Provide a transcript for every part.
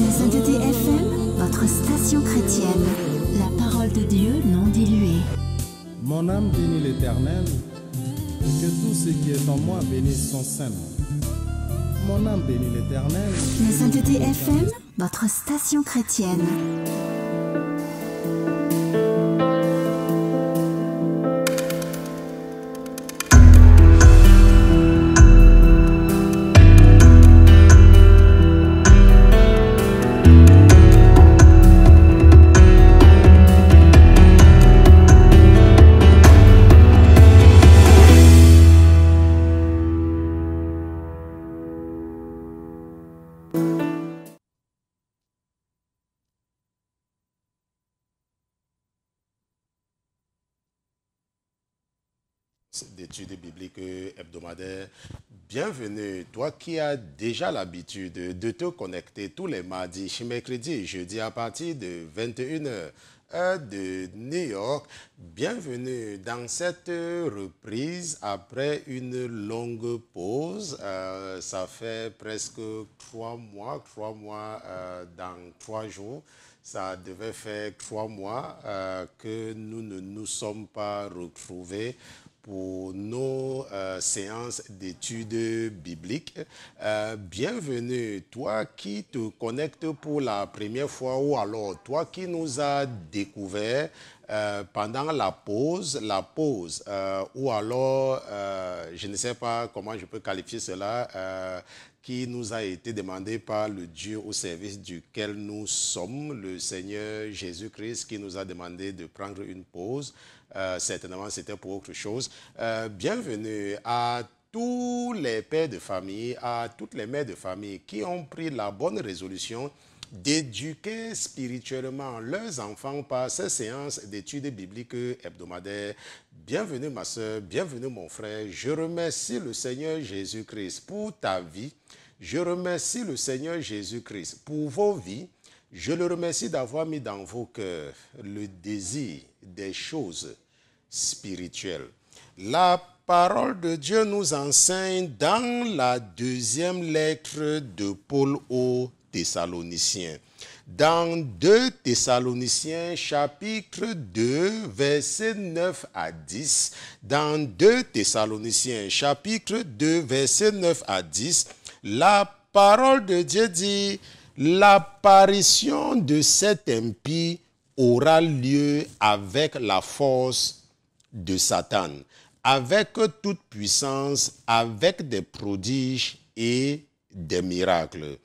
La Sainteté FM, votre station chrétienne. La parole de Dieu non diluée. Mon âme bénit l'Éternel, que tout ce qui est en moi bénisse son saint Mon âme bénit l'Éternel. La Sainteté FM, votre station chrétienne. De biblique hebdomadaire. Bienvenue, toi qui as déjà l'habitude de te connecter tous les mardis, mercredis et jeudi à partir de 21h de New York. Bienvenue dans cette reprise après une longue pause. Euh, ça fait presque trois mois, trois mois euh, dans trois jours. Ça devait faire trois mois euh, que nous ne nous sommes pas retrouvés pour nos euh, séances d'études bibliques. Euh, bienvenue, toi qui te connectes pour la première fois ou alors toi qui nous as découvert euh, pendant la pause, la pause, ou alors, je ne sais pas comment je peux qualifier cela, qui nous a été demandé par le Dieu au service duquel nous sommes, le Seigneur Jésus-Christ, qui nous a demandé de prendre une pause. Euh, certainement, c'était pour autre chose. Euh, bienvenue à tous les pères de famille, à toutes les mères de famille qui ont pris la bonne résolution d'éduquer spirituellement leurs enfants par ces séances d'études bibliques hebdomadaires. Bienvenue ma soeur, bienvenue mon frère. Je remercie le Seigneur Jésus-Christ pour ta vie. Je remercie le Seigneur Jésus-Christ pour vos vies. Je le remercie d'avoir mis dans vos cœurs le désir des choses spirituelles. La parole de Dieu nous enseigne dans la deuxième lettre de Paul aux Thessaloniciens. Dans 2 Thessaloniciens chapitre 2 verset 9 à 10, dans 2 Thessaloniciens chapitre 2 verset 9 à 10, la parole de Dieu dit l'apparition de cet impie aura lieu avec la force de Satan, avec toute puissance, avec des prodiges et des miracles,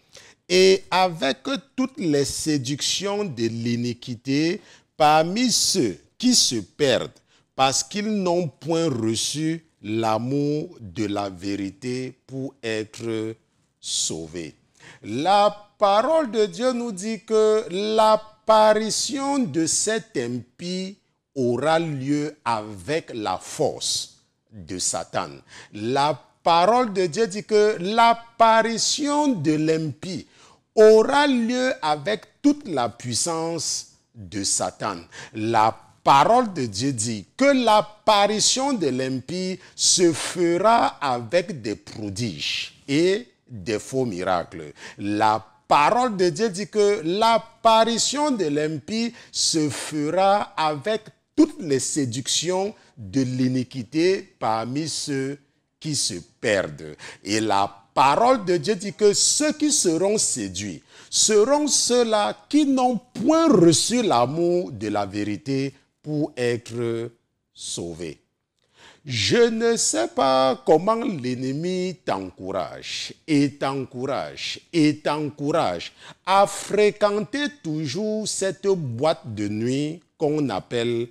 et avec toutes les séductions de l'iniquité parmi ceux qui se perdent parce qu'ils n'ont point reçu l'amour de la vérité pour être sauvés. La parole de Dieu nous dit que l'apparition de cet impie aura lieu avec la force de Satan. La parole de Dieu dit que l'apparition de l'impie aura lieu avec toute la puissance de Satan. La parole de Dieu dit que l'apparition de l'impie se fera avec des prodiges et des faux miracles. La parole de Dieu dit que l'apparition de l'impie se fera avec toutes les séductions de l'iniquité parmi ceux qui se perdent. Et la parole de Dieu dit que ceux qui seront séduits seront ceux-là qui n'ont point reçu l'amour de la vérité pour être sauvés. Je ne sais pas comment l'ennemi t'encourage et t'encourage et t'encourage à fréquenter toujours cette boîte de nuit qu'on appelle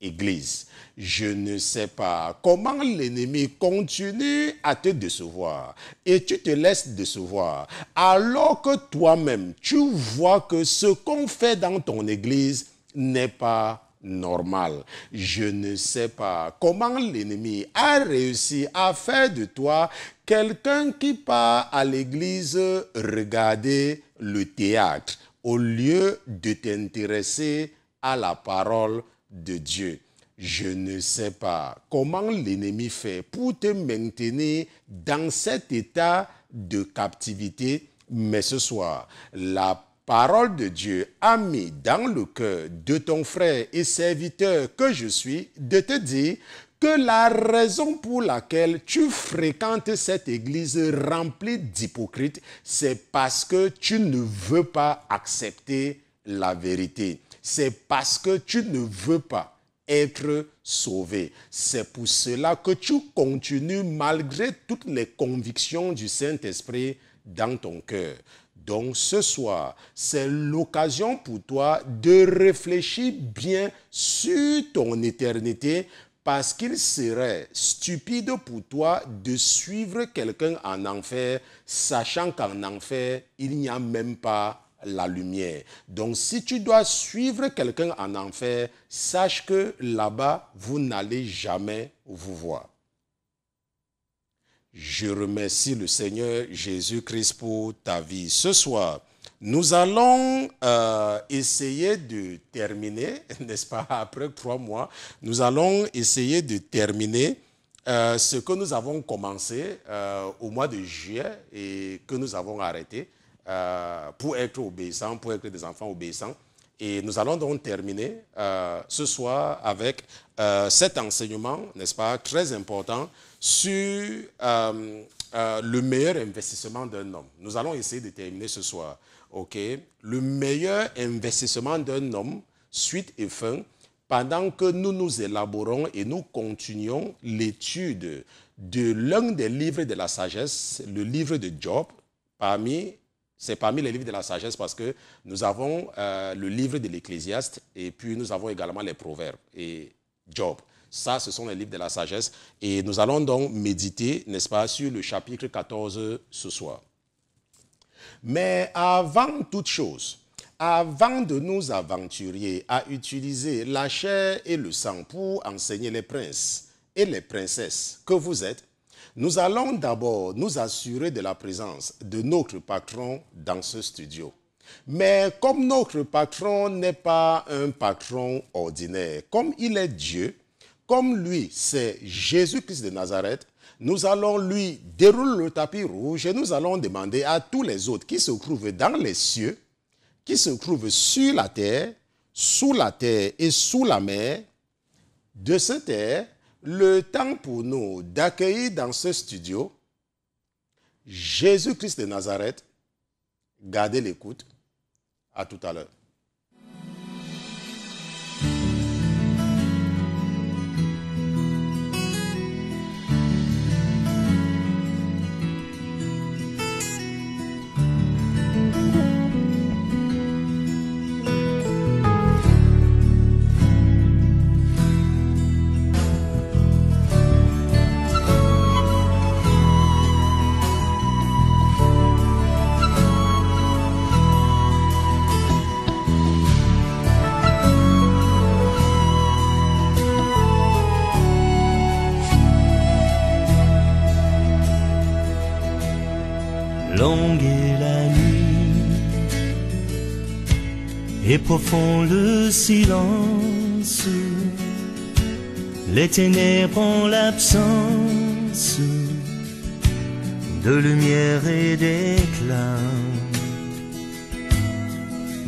Église. Je ne sais pas comment l'ennemi continue à te décevoir et tu te laisses décevoir alors que toi-même tu vois que ce qu'on fait dans ton Église n'est pas normal. Je ne sais pas comment l'ennemi a réussi à faire de toi quelqu'un qui part à l'église regarder le théâtre au lieu de t'intéresser à la parole de Dieu. Je ne sais pas comment l'ennemi fait pour te maintenir dans cet état de captivité, mais ce soir, la Parole de Dieu a mis dans le cœur de ton frère et serviteur que je suis de te dire que la raison pour laquelle tu fréquentes cette église remplie d'hypocrites, c'est parce que tu ne veux pas accepter la vérité. C'est parce que tu ne veux pas être sauvé. C'est pour cela que tu continues malgré toutes les convictions du Saint-Esprit dans ton cœur. Donc ce soir, c'est l'occasion pour toi de réfléchir bien sur ton éternité parce qu'il serait stupide pour toi de suivre quelqu'un en enfer, sachant qu'en enfer, il n'y a même pas la lumière. Donc si tu dois suivre quelqu'un en enfer, sache que là-bas, vous n'allez jamais vous voir. Je remercie le Seigneur Jésus-Christ pour ta vie. Ce soir, nous allons euh, essayer de terminer, n'est-ce pas, après trois mois, nous allons essayer de terminer euh, ce que nous avons commencé euh, au mois de juillet et que nous avons arrêté pour être obéissants, pour être des enfants obéissants. Et nous allons donc terminer ce soir avec cet enseignement, n'est-ce pas, très important sur euh, euh, le meilleur investissement d'un homme. Nous allons essayer de terminer ce soir. OK Le meilleur investissement d'un homme, suite et fin, pendant que nous nous élaborons et nous continuons l'étude de l'un des livres de la sagesse, le livre de Job, parmi c'est parmi les livres de la sagesse parce que nous avons euh, le livre de l'Ecclésiaste et puis nous avons également les Proverbes et Job. Ça, ce sont les livres de la sagesse. Et nous allons donc méditer, n'est-ce pas, sur le chapitre 14 ce soir. Mais avant toute chose, avant de nous aventurier à utiliser la chair et le sang pour enseigner les princes et les princesses que vous êtes, nous allons d'abord nous assurer de la présence de notre patron dans ce studio. Mais comme notre patron n'est pas un patron ordinaire, comme il est Dieu, comme lui, c'est Jésus-Christ de Nazareth, nous allons lui dérouler le tapis rouge et nous allons demander à tous les autres qui se trouvent dans les cieux, qui se trouvent sur la terre, sous la terre et sous la mer, de se taire le temps pour nous d'accueillir dans ce studio Jésus-Christ de Nazareth. Gardez l'écoute. À tout à l'heure. profond le silence, les ténèbres en l'absence de lumière et d'éclat,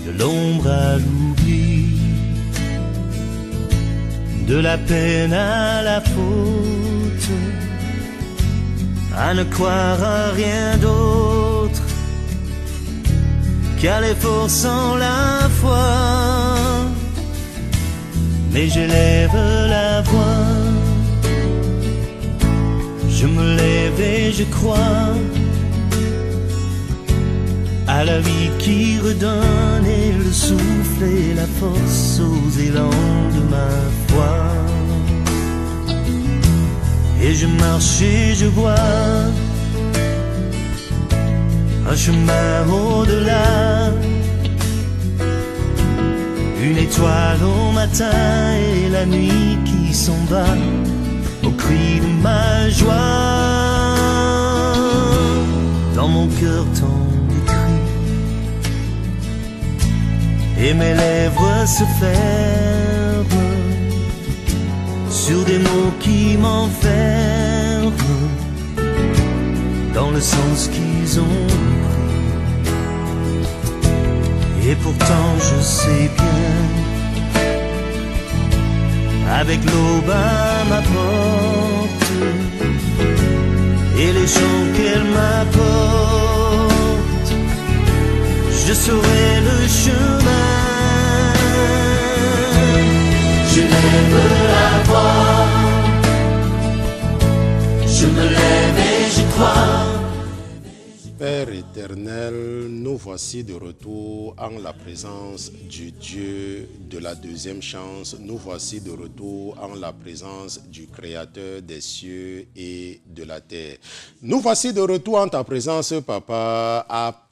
de l'ombre à l'oubli, de la peine à la faute, à ne croire à rien d'autre car l'effort sans la foi. Mais j'élève la voix. Je me lève et je crois à la vie qui redonne et le souffle et la force aux élans de ma foi. Et je marche et je vois un chemin au-delà, une étoile au matin et la nuit qui s'en va au cri de ma joie. Dans mon cœur tant détruit et mes lèvres se ferment sur des mots qui m'enferment dans le sens qu'ils ont Et pourtant je sais bien, avec l'aube à ma porte, et les chants qu'elle m'apporte, je saurai le chemin. Je lève la voix, je me lève et je crois. Père éternel, nous voici de retour en la présence du Dieu de la deuxième chance. Nous voici de retour en la présence du Créateur des cieux et de la terre. Nous voici de retour en ta présence, Papa,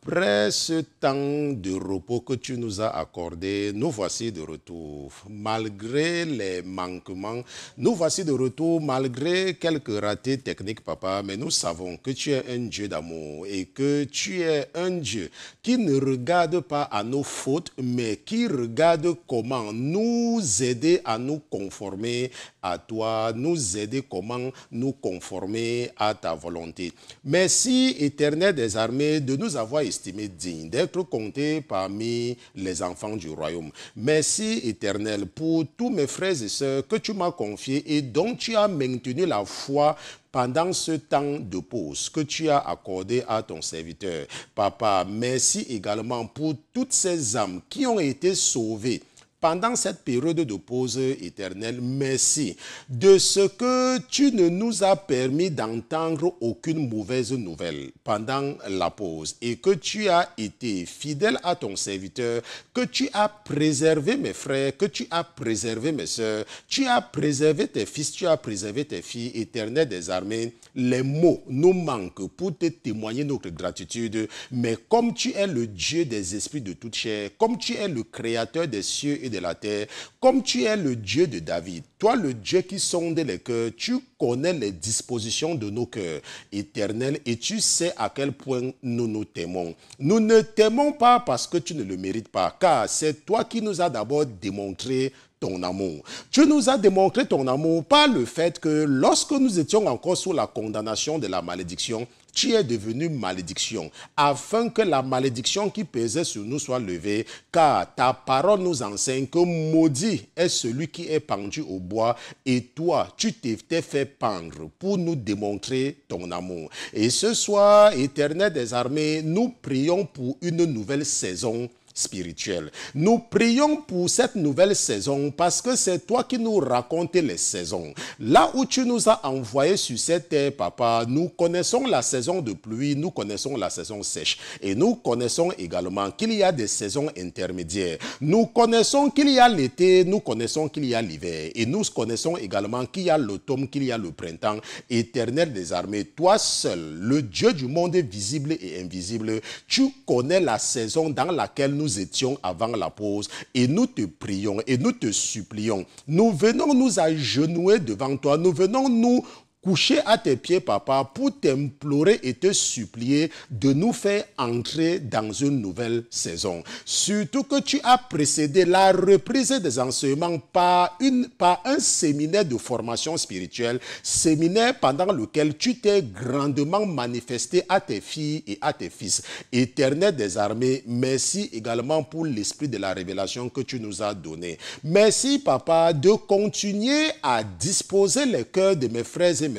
après ce temps de repos que tu nous as accordé, nous voici de retour. Malgré les manquements, nous voici de retour, malgré quelques ratés techniques, papa, mais nous savons que tu es un Dieu d'amour et que tu es un Dieu qui ne regarde pas à nos fautes, mais qui regarde comment nous aider à nous conformer à toi, nous aider comment nous conformer à ta volonté. Merci, éternel des armées, de nous avoir estimé digne d'être compté parmi les enfants du royaume. Merci éternel pour tous mes frères et sœurs que tu m'as confiés et dont tu as maintenu la foi pendant ce temps de pause que tu as accordé à ton serviteur. Papa, merci également pour toutes ces âmes qui ont été sauvées pendant cette période de pause éternelle, merci de ce que tu ne nous as permis d'entendre aucune mauvaise nouvelle pendant la pause et que tu as été fidèle à ton serviteur, que tu as préservé mes frères, que tu as préservé mes sœurs, tu as préservé tes fils, tu as préservé tes filles, éternel des armées. Les mots nous manquent pour te témoigner notre gratitude, mais comme tu es le Dieu des esprits de toute chair, comme tu es le créateur des cieux de la terre, comme tu es le Dieu de David, toi le Dieu qui sonde les cœurs, tu connais les dispositions de nos cœurs, éternels et tu sais à quel point nous nous t'aimons. Nous ne t'aimons pas parce que tu ne le mérites pas, car c'est toi qui nous as d'abord démontré ton amour. Tu nous as démontré ton amour par le fait que lorsque nous étions encore sous la condamnation de la malédiction, tu es devenu malédiction, afin que la malédiction qui pesait sur nous soit levée, car ta parole nous enseigne que maudit est celui qui est pendu au bois, et toi, tu t'es fait pendre pour nous démontrer ton amour. Et ce soir, Éternel des armées, nous prions pour une nouvelle saison spirituelle. Nous prions pour cette nouvelle saison parce que c'est toi qui nous racontes les saisons. Là où tu nous as envoyés sur cette terre, Papa, nous connaissons la saison de pluie, nous connaissons la saison sèche et nous connaissons également qu'il y a des saisons intermédiaires. Nous connaissons qu'il y a l'été, nous connaissons qu'il y a l'hiver et nous connaissons également qu'il y a l'automne, qu'il y a le printemps. Éternel des armées, toi seul, le Dieu du monde visible et invisible, tu connais la saison dans laquelle nous étions avant la pause et nous te prions et nous te supplions. Nous venons nous agenouer devant toi, nous venons nous Coucher à tes pieds, papa, pour t'implorer et te supplier de nous faire entrer dans une nouvelle saison. Surtout que tu as précédé la reprise des enseignements par, une, par un séminaire de formation spirituelle, séminaire pendant lequel tu t'es grandement manifesté à tes filles et à tes fils. Éternel des armées, merci également pour l'esprit de la révélation que tu nous as donné. Merci, papa, de continuer à disposer les cœurs de mes frères et mes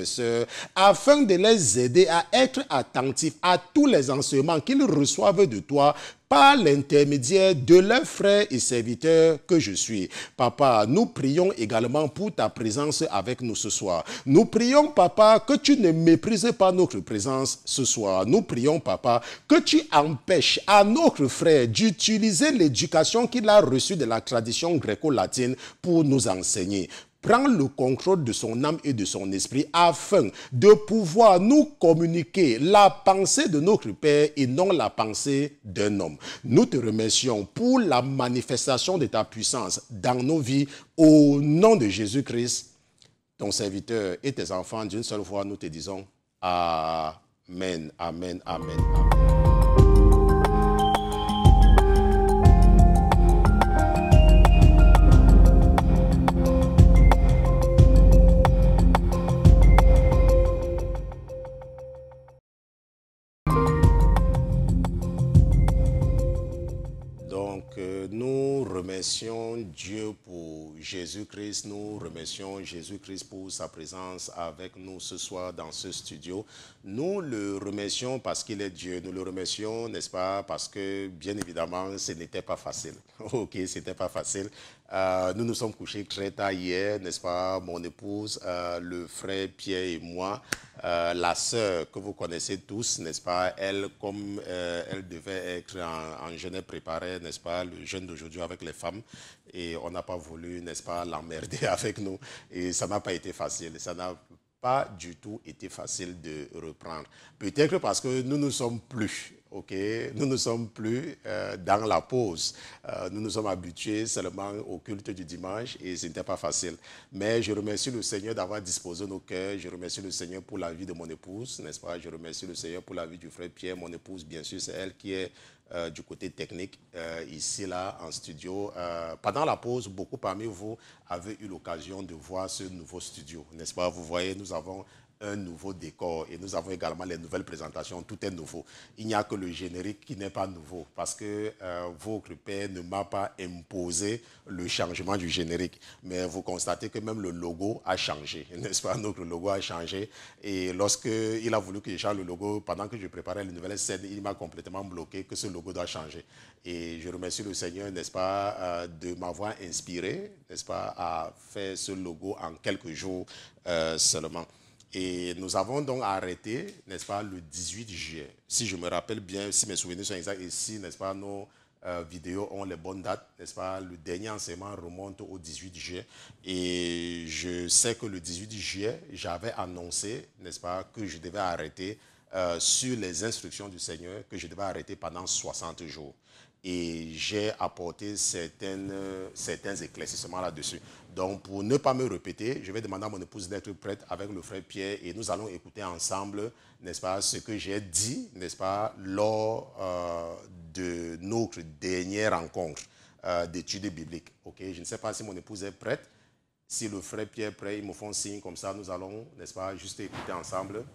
afin de les aider à être attentifs à tous les enseignements qu'ils reçoivent de toi par l'intermédiaire de leurs frères et serviteurs que je suis. Papa, nous prions également pour ta présence avec nous ce soir. Nous prions, Papa, que tu ne méprises pas notre présence ce soir. Nous prions, Papa, que tu empêches à notre frère d'utiliser l'éducation qu'il a reçue de la tradition gréco-latine pour nous enseigner. Prends le contrôle de son âme et de son esprit afin de pouvoir nous communiquer la pensée de notre Père et non la pensée d'un homme. Nous te remercions pour la manifestation de ta puissance dans nos vies au nom de Jésus-Christ, ton serviteur et tes enfants. D'une seule voix, nous te disons Amen, Amen, Amen. remercions Dieu pour Jésus-Christ. Nous remercions Jésus-Christ pour sa présence avec nous ce soir dans ce studio. Nous le remercions parce qu'il est Dieu. Nous le remercions, n'est-ce pas, parce que, bien évidemment, ce n'était pas facile. OK, c'était pas facile. Euh, nous nous sommes couchés très tard hier, n'est-ce pas Mon épouse, euh, le frère Pierre et moi, euh, la sœur que vous connaissez tous, n'est-ce pas Elle, comme elle devait être en, en jeûne préparé, n'est-ce pas Le jeûne d'aujourd'hui avec les femmes. Et on n'a pas voulu, n'est-ce pas, l'emmerder avec nous. Et ça n'a pas été facile. Ça n'a pas du tout été facile de reprendre. Peut-être parce que nous ne sommes plus OK, nous ne sommes plus euh, dans la pause. Euh, nous nous sommes habitués seulement au culte du dimanche et ce n'était pas facile. Mais je remercie le Seigneur d'avoir disposé nos cœurs. Je remercie le Seigneur pour la vie de mon épouse, n'est-ce pas? Je remercie le Seigneur pour la vie du frère Pierre, mon épouse. Bien sûr, c'est elle qui est euh, du côté technique, ici, là, en studio. pendant la pause, beaucoup parmi vous avez eu l'occasion de voir ce nouveau studio, n'est-ce pas Vous voyez, nous avons un nouveau décor. Et nous avons également les nouvelles présentations. Tout est nouveau. Il n'y a que le générique qui n'est pas nouveau parce que euh, votre père ne m'a pas imposé le changement du générique. Mais vous constatez que même le logo a changé, n'est-ce pas Notre logo a changé. Et lorsqu'il a voulu que je change le logo, pendant que je préparais les nouvelles scènes, il m'a complètement bloqué que ce logo doit changer. Et je remercie le Seigneur, n'est-ce pas, euh, de m'avoir inspiré, n'est-ce pas, à faire ce logo en quelques jours euh, seulement. Et nous avons donc arrêté, n'est-ce pas, le 18 juillet. Si je me rappelle bien, si mes souvenirs sont exacts, et si, n'est-ce pas, nos euh, vidéos ont les bonnes dates, n'est-ce pas, le dernier enseignement remonte au 18 juillet. Et je sais que le 18 juillet, j'avais annoncé, n'est-ce pas, que je devais arrêter euh, sur les instructions du Seigneur, que je devais arrêter pendant 60 jours. Et j'ai apporté certaines, euh, certains éclaircissements là-dessus. Donc, pour ne pas me répéter, je vais demander à mon épouse d'être prête avec le frère Pierre et nous allons écouter ensemble, n'est-ce pas, ce que j'ai dit, n'est-ce pas, lors euh, de notre dernière rencontre euh, d'études bibliques. Ok, je ne sais pas si mon épouse est prête. Si le frère Pierre est prêt, ils me font signe comme ça, nous allons, n'est-ce pas, juste écouter ensemble.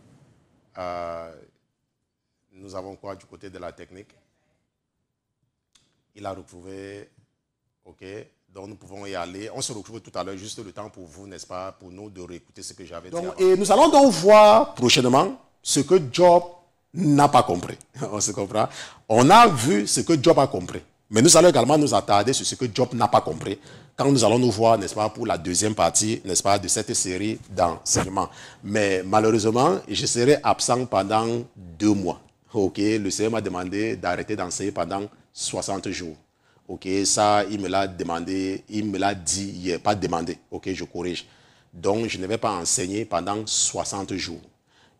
Euh, nous avons quoi du côté de la technique Il a retrouvé, ok, donc nous pouvons y aller. On se retrouve tout à l'heure, juste le temps pour vous, n'est-ce pas, pour nous de réécouter ce que j'avais dit. Et nous allons donc voir prochainement ce que Job n'a pas compris. On se comprend. On a vu ce que Job a compris. Mais nous allons également nous attarder sur ce que Job n'a pas compris quand nous allons nous voir, n'est-ce pas, pour la deuxième partie, n'est-ce pas, de cette série d'enseignements. Mais malheureusement, je serai absent pendant deux mois. OK, le Seigneur m'a demandé d'arrêter d'enseigner pendant 60 jours. Ok, ça, il me l'a demandé, il me l'a dit il hier, pas demandé. Ok, je corrige. Donc, je ne vais pas enseigner pendant 60 jours.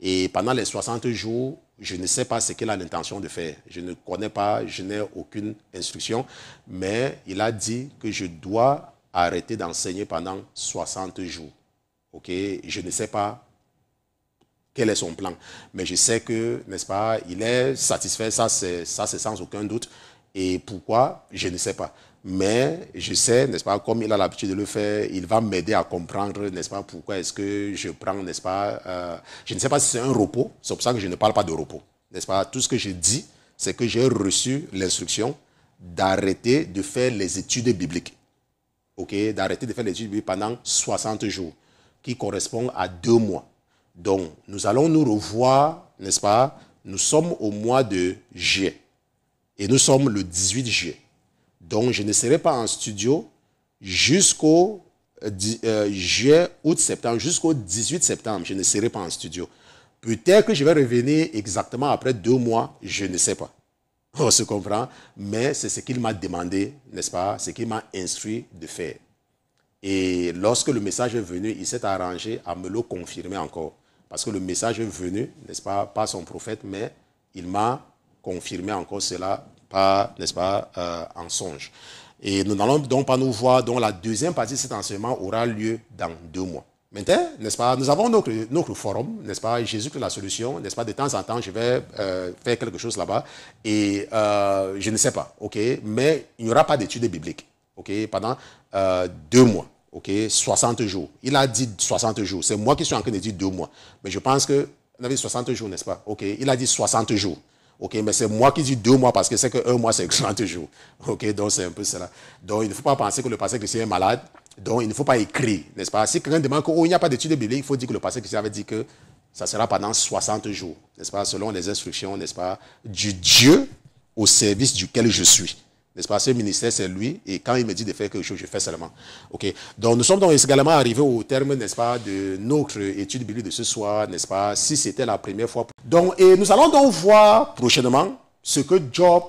Et pendant les 60 jours, je ne sais pas ce qu'il a l'intention de faire. Je ne connais pas, je n'ai aucune instruction. Mais il a dit que je dois arrêter d'enseigner pendant 60 jours. Ok, je ne sais pas quel est son plan. Mais je sais que, n'est-ce pas, il est satisfait, ça c'est sans aucun doute. Et pourquoi Je ne sais pas. Mais je sais, n'est-ce pas, comme il a l'habitude de le faire, il va m'aider à comprendre, n'est-ce pas, pourquoi est-ce que je prends, n'est-ce pas, euh, je ne sais pas si c'est un repos, c'est pour ça que je ne parle pas de repos, n'est-ce pas. Tout ce que je dis, c'est que j'ai reçu l'instruction d'arrêter de faire les études bibliques. OK D'arrêter de faire les études bibliques pendant 60 jours, qui correspond à deux mois. Donc, nous allons nous revoir, n'est-ce pas Nous sommes au mois de juillet. Et nous sommes le 18 juillet. Donc, je ne serai pas en studio jusqu'au euh, euh, juillet, août, septembre, jusqu'au 18 septembre. Je ne serai pas en studio. Peut-être que je vais revenir exactement après deux mois, je ne sais pas. On se comprend, mais c'est ce qu'il m'a demandé, n'est-ce pas, ce qu'il m'a instruit de faire. Et lorsque le message est venu, il s'est arrangé à me le confirmer encore. Parce que le message est venu, n'est-ce pas, pas son prophète, mais il m'a confirmer encore cela par, n'est-ce pas, euh, en songe. Et nous n'allons donc pas nous voir, dont la deuxième partie de cet enseignement aura lieu dans deux mois. Maintenant, n'est-ce pas, nous avons notre, notre forum, n'est-ce pas, Jésus que la solution, n'est-ce pas, de temps en temps, je vais euh, faire quelque chose là-bas et euh, je ne sais pas, ok, mais il n'y aura pas d'études bibliques, ok, pendant deux mois, ok, 60 jours. Il a dit 60 jours, c'est moi qui suis en train de dire deux mois, mais je pense que, on avait 60 jours, n'est-ce pas, ok, il a dit 60 jours. OK, mais c'est moi qui dis deux mois parce que c'est que un mois, c'est 30 jours. OK, donc c'est un peu cela. Donc il ne faut pas penser que le passé chrétien est malade. Donc il ne faut pas écrire, n'est-ce pas? Si quelqu'un demande qu'il oh, n'y a pas d'étude biblique, il faut dire que le passé chrétien avait dit que ça sera pendant 60 jours, n'est-ce pas? Selon les instructions, n'est-ce pas? Du Dieu au service duquel je suis. N'est-ce pas Ce ministère, c'est lui. Et quand il me dit de faire quelque chose, je fais seulement. OK Donc, nous sommes donc également arrivés au terme, n'est-ce pas, de notre étude biblique de ce soir, n'est-ce pas Si c'était la première fois. Donc, et nous allons donc voir prochainement ce que Job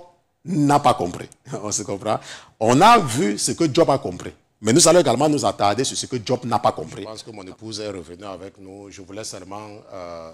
n'a pas compris. On se comprend On a vu ce que Job a compris. Mais nous allons également nous attarder sur ce que Job n'a pas compris. Je pense que mon épouse est revenue avec nous. Je voulais seulement euh,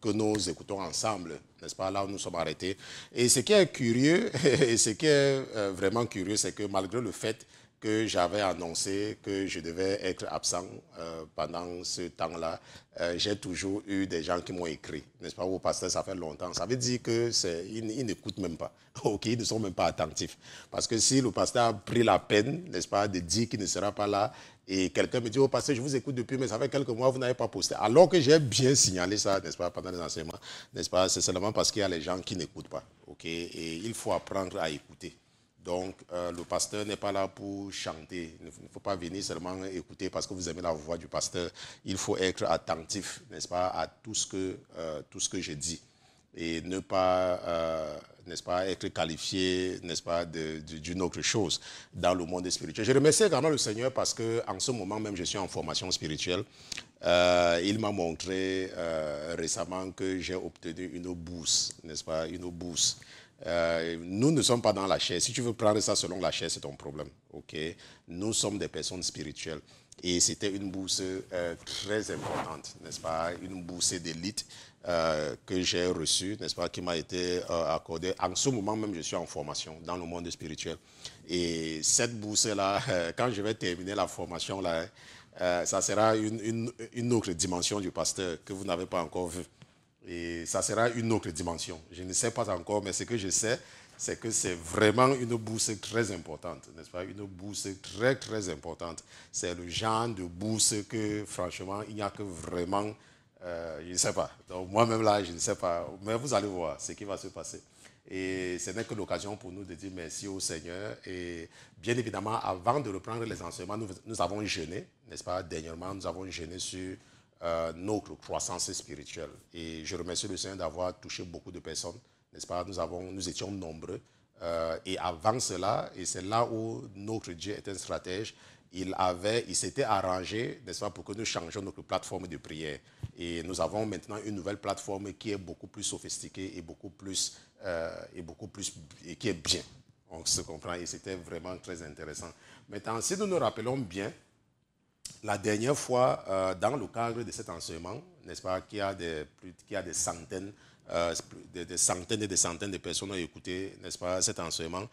que nous écoutons ensemble n'est-ce pas, là où nous sommes arrêtés. Et ce qui est curieux, et ce qui est euh, vraiment curieux, c'est que malgré le fait que j'avais annoncé que je devais être absent euh, pendant ce temps-là, euh, j'ai toujours eu des gens qui m'ont écrit, n'est-ce pas, au pasteur, ça fait longtemps. Ça veut dire qu'ils n'écoutent même pas, ok, ils ne sont même pas attentifs. Parce que si le pasteur a pris la peine, n'est-ce pas, de dire qu'il ne sera pas là, et quelqu'un me dit, oh, passé, je vous écoute depuis, mais ça fait quelques mois, vous n'avez pas posté. Alors que j'ai bien signalé ça, n'est-ce pas, pendant les enseignements, n'est-ce pas, c'est seulement parce qu'il y a les gens qui n'écoutent pas, ok Et il faut apprendre à écouter. Donc, euh, le pasteur n'est pas là pour chanter. Il ne faut pas venir seulement écouter parce que vous aimez la voix du pasteur. Il faut être attentif, n'est-ce pas, à tout ce que, euh, tout ce que je dis. Et ne pas... Euh, n'est-ce pas, être qualifié, n'est-ce pas, d'une autre chose dans le monde spirituel. Je remercie également le Seigneur parce que en ce moment même, je suis en formation spirituelle. Euh, il m'a montré euh, récemment que j'ai obtenu une bourse, n'est-ce pas, une bourse. Euh, nous ne sommes pas dans la chair. Si tu veux prendre ça selon la chair, c'est ton problème. Ok. Nous sommes des personnes spirituelles. Et c'était une bourse très importante, n'est-ce pas Une bourse d'élite euh, que j'ai reçu, n'est-ce pas, qui m'a été euh, accordé. En ce moment même, je suis en formation dans le monde spirituel. Et cette bourse-là, quand je vais terminer la formation, là, euh, ça sera une, une, une, autre dimension du pasteur que vous n'avez pas encore vue. Et ça sera une autre dimension. Je ne sais pas encore, mais ce que je sais, c'est que c'est vraiment une bourse très importante, n'est-ce pas Une bourse très, très importante. C'est le genre de bourse que, franchement, il n'y a que vraiment euh, je ne sais pas. Donc moi-même là, je ne sais pas. Mais vous allez voir ce qui va se passer. Et ce n'est que l'occasion pour nous de dire merci au Seigneur. Et bien évidemment, avant de reprendre les enseignements, nous, avons jeûné, n'est-ce pas Dernièrement, nous avons jeûné sur euh, notre croissance spirituelle. Et je remercie le Seigneur d'avoir touché beaucoup de personnes, n'est-ce pas nous, avons, nous étions nombreux. Euh, et avant cela, et c'est là où notre Dieu est un stratège, il, avait, il s'était arrangé, n'est-ce pas, pour que nous changions notre plateforme de prière. Et nous avons maintenant une nouvelle plateforme qui est beaucoup plus sophistiquée et beaucoup plus, euh, et beaucoup plus, et qui est bien. On se comprend et c'était vraiment très intéressant. Maintenant, si nous nous rappelons bien, la dernière fois, euh, dans le cadre de cet enseignement, n'est-ce pas, qui a des, a des centaines euh, des, centaines et des centaines de personnes à écouter, n'est-ce pas, cet enseignement.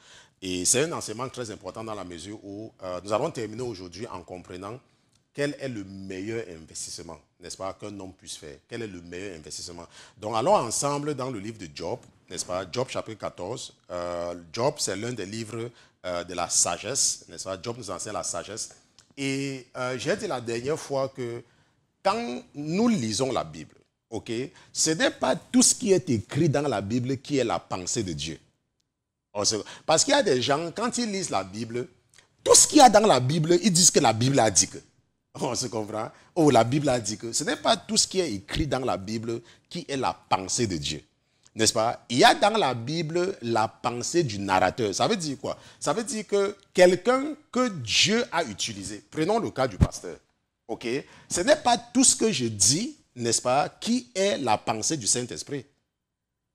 Et c'est un enseignement très important dans la mesure où euh, nous allons terminer aujourd'hui en comprenant quel est le meilleur investissement, n'est-ce pas, qu'un homme puisse faire. Quel est le meilleur investissement. Donc allons ensemble dans le livre de Job, n'est-ce pas, Job chapitre 14. Euh, Job, c'est l'un des livres euh, de la sagesse, n'est-ce pas. Job nous enseigne la sagesse. Et j'ai dit la dernière fois que quand nous lisons la Bible, ok, ce n'est pas tout ce qui est écrit dans la Bible qui est la pensée de Dieu. Parce qu'il y a des gens, quand ils lisent la Bible, tout ce qu'il y a dans la Bible, ils disent que la Bible a dit que. On se comprend Oh, la Bible a dit que. Ce n'est pas tout ce qui est écrit dans la Bible qui est la pensée de Dieu. N'est-ce pas Il y a dans la Bible la pensée du narrateur. Ça veut dire quoi Ça veut dire que quelqu'un que Dieu a utilisé. Prenons le cas du pasteur. OK Ce n'est pas tout ce que je dis, n'est-ce pas, qui est la pensée du Saint-Esprit.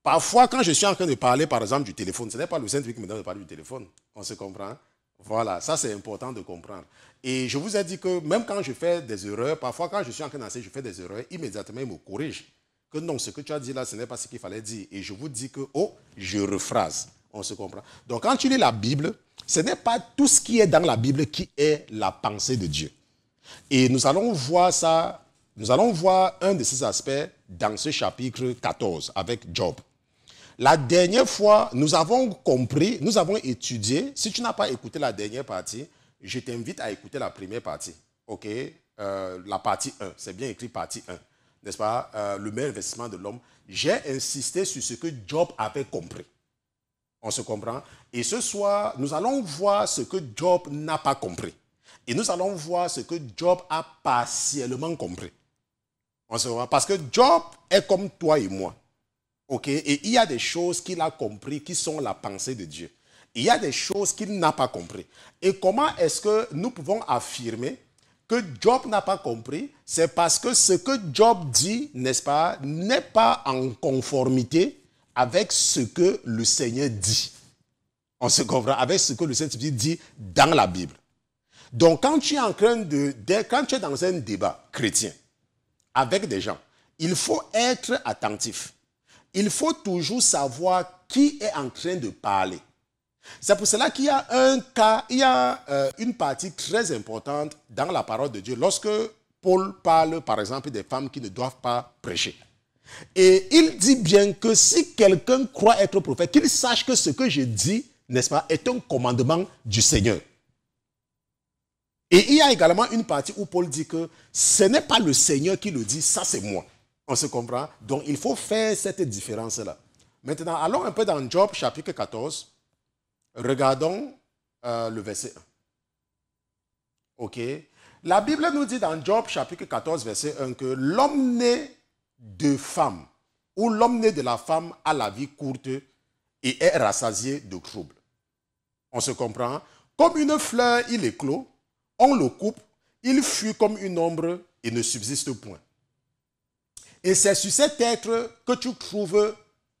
Parfois, quand je suis en train de parler, par exemple, du téléphone, ce n'est pas le Saint-Esprit qui me donne de parler du téléphone. On se comprend hein? Voilà, ça c'est important de comprendre. Et je vous ai dit que même quand je fais des erreurs, parfois quand je suis en train d'enseigner, je fais des erreurs, immédiatement, il me corrige. Que non, ce que tu as dit là, ce n'est pas ce qu'il fallait dire. Et je vous dis que, oh, je rephrase. On se comprend. Donc quand tu lis la Bible, ce n'est pas tout ce qui est dans la Bible qui est la pensée de Dieu. Et nous allons voir ça, nous allons voir un de ces aspects dans ce chapitre 14 avec Job. La dernière fois, nous avons compris, nous avons étudié. Si tu n'as pas écouté la dernière partie, je t'invite à écouter la première partie. OK euh, La partie 1. C'est bien écrit partie 1. N'est-ce pas euh, Le meilleur investissement de l'homme. J'ai insisté sur ce que Job avait compris. On se comprend Et ce soir, nous allons voir ce que Job n'a pas compris. Et nous allons voir ce que Job a partiellement compris. On se voit. Parce que Job est comme toi et moi. Ok Et il y a des choses qu'il a compris qui sont la pensée de Dieu. Il y a des choses qu'il n'a pas compris. Et comment est-ce que nous pouvons affirmer que Job n'a pas compris C'est parce que ce que Job dit, n'est-ce pas, n'est pas en conformité avec ce que le Seigneur dit. On se comprend avec ce que le saint dit dans la Bible. Donc, quand tu es en train de, quand tu es dans un débat chrétien avec des gens, il faut être attentif il faut toujours savoir qui est en train de parler. C'est pour cela qu'il y a un cas, il y a euh, une partie très importante dans la parole de Dieu. Lorsque Paul parle, par exemple, des femmes qui ne doivent pas prêcher. Et il dit bien que si quelqu'un croit être prophète, qu'il sache que ce que je dis, n'est-ce pas, est un commandement du Seigneur. Et il y a également une partie où Paul dit que ce n'est pas le Seigneur qui le dit, ça c'est moi. On se comprend Donc, il faut faire cette différence-là. Maintenant, allons un peu dans Job chapitre 14. Regardons euh, le verset 1. OK La Bible nous dit dans Job chapitre 14, verset 1 que l'homme né de femme ou l'homme né de la femme a la vie courte et est rassasié de troubles. On se comprend Comme une fleur, il éclot, on le coupe, il fuit comme une ombre et ne subsiste point. Et c'est sur cet être que tu trouves,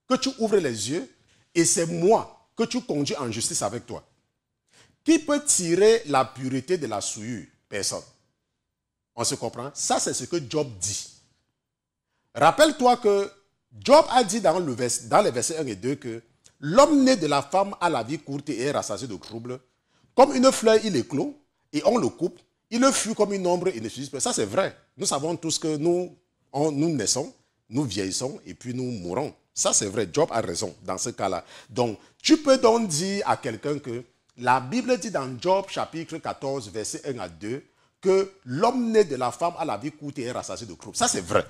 que tu ouvres les yeux, et c'est moi que tu conduis en justice avec toi. Qui peut tirer la pureté de la souillure Personne. On se comprend Ça, c'est ce que Job dit. Rappelle-toi que Job a dit dans, le dans les versets 1 et 2 que l'homme né de la femme a la vie courte et est rassasié de troubles. Comme une fleur, il est éclot et on le coupe. Il le fuit comme une ombre et ne se pas. Ça, c'est vrai. Nous savons tous que nous, on, nous naissons, nous vieillissons et puis nous mourons. Ça, c'est vrai. Job a raison dans ce cas-là. Donc, tu peux donc dire à quelqu'un que la Bible dit dans Job chapitre 14, verset 1 à 2, que l'homme né de la femme a la vie courte et est rassasié de croupes. Ça, c'est vrai.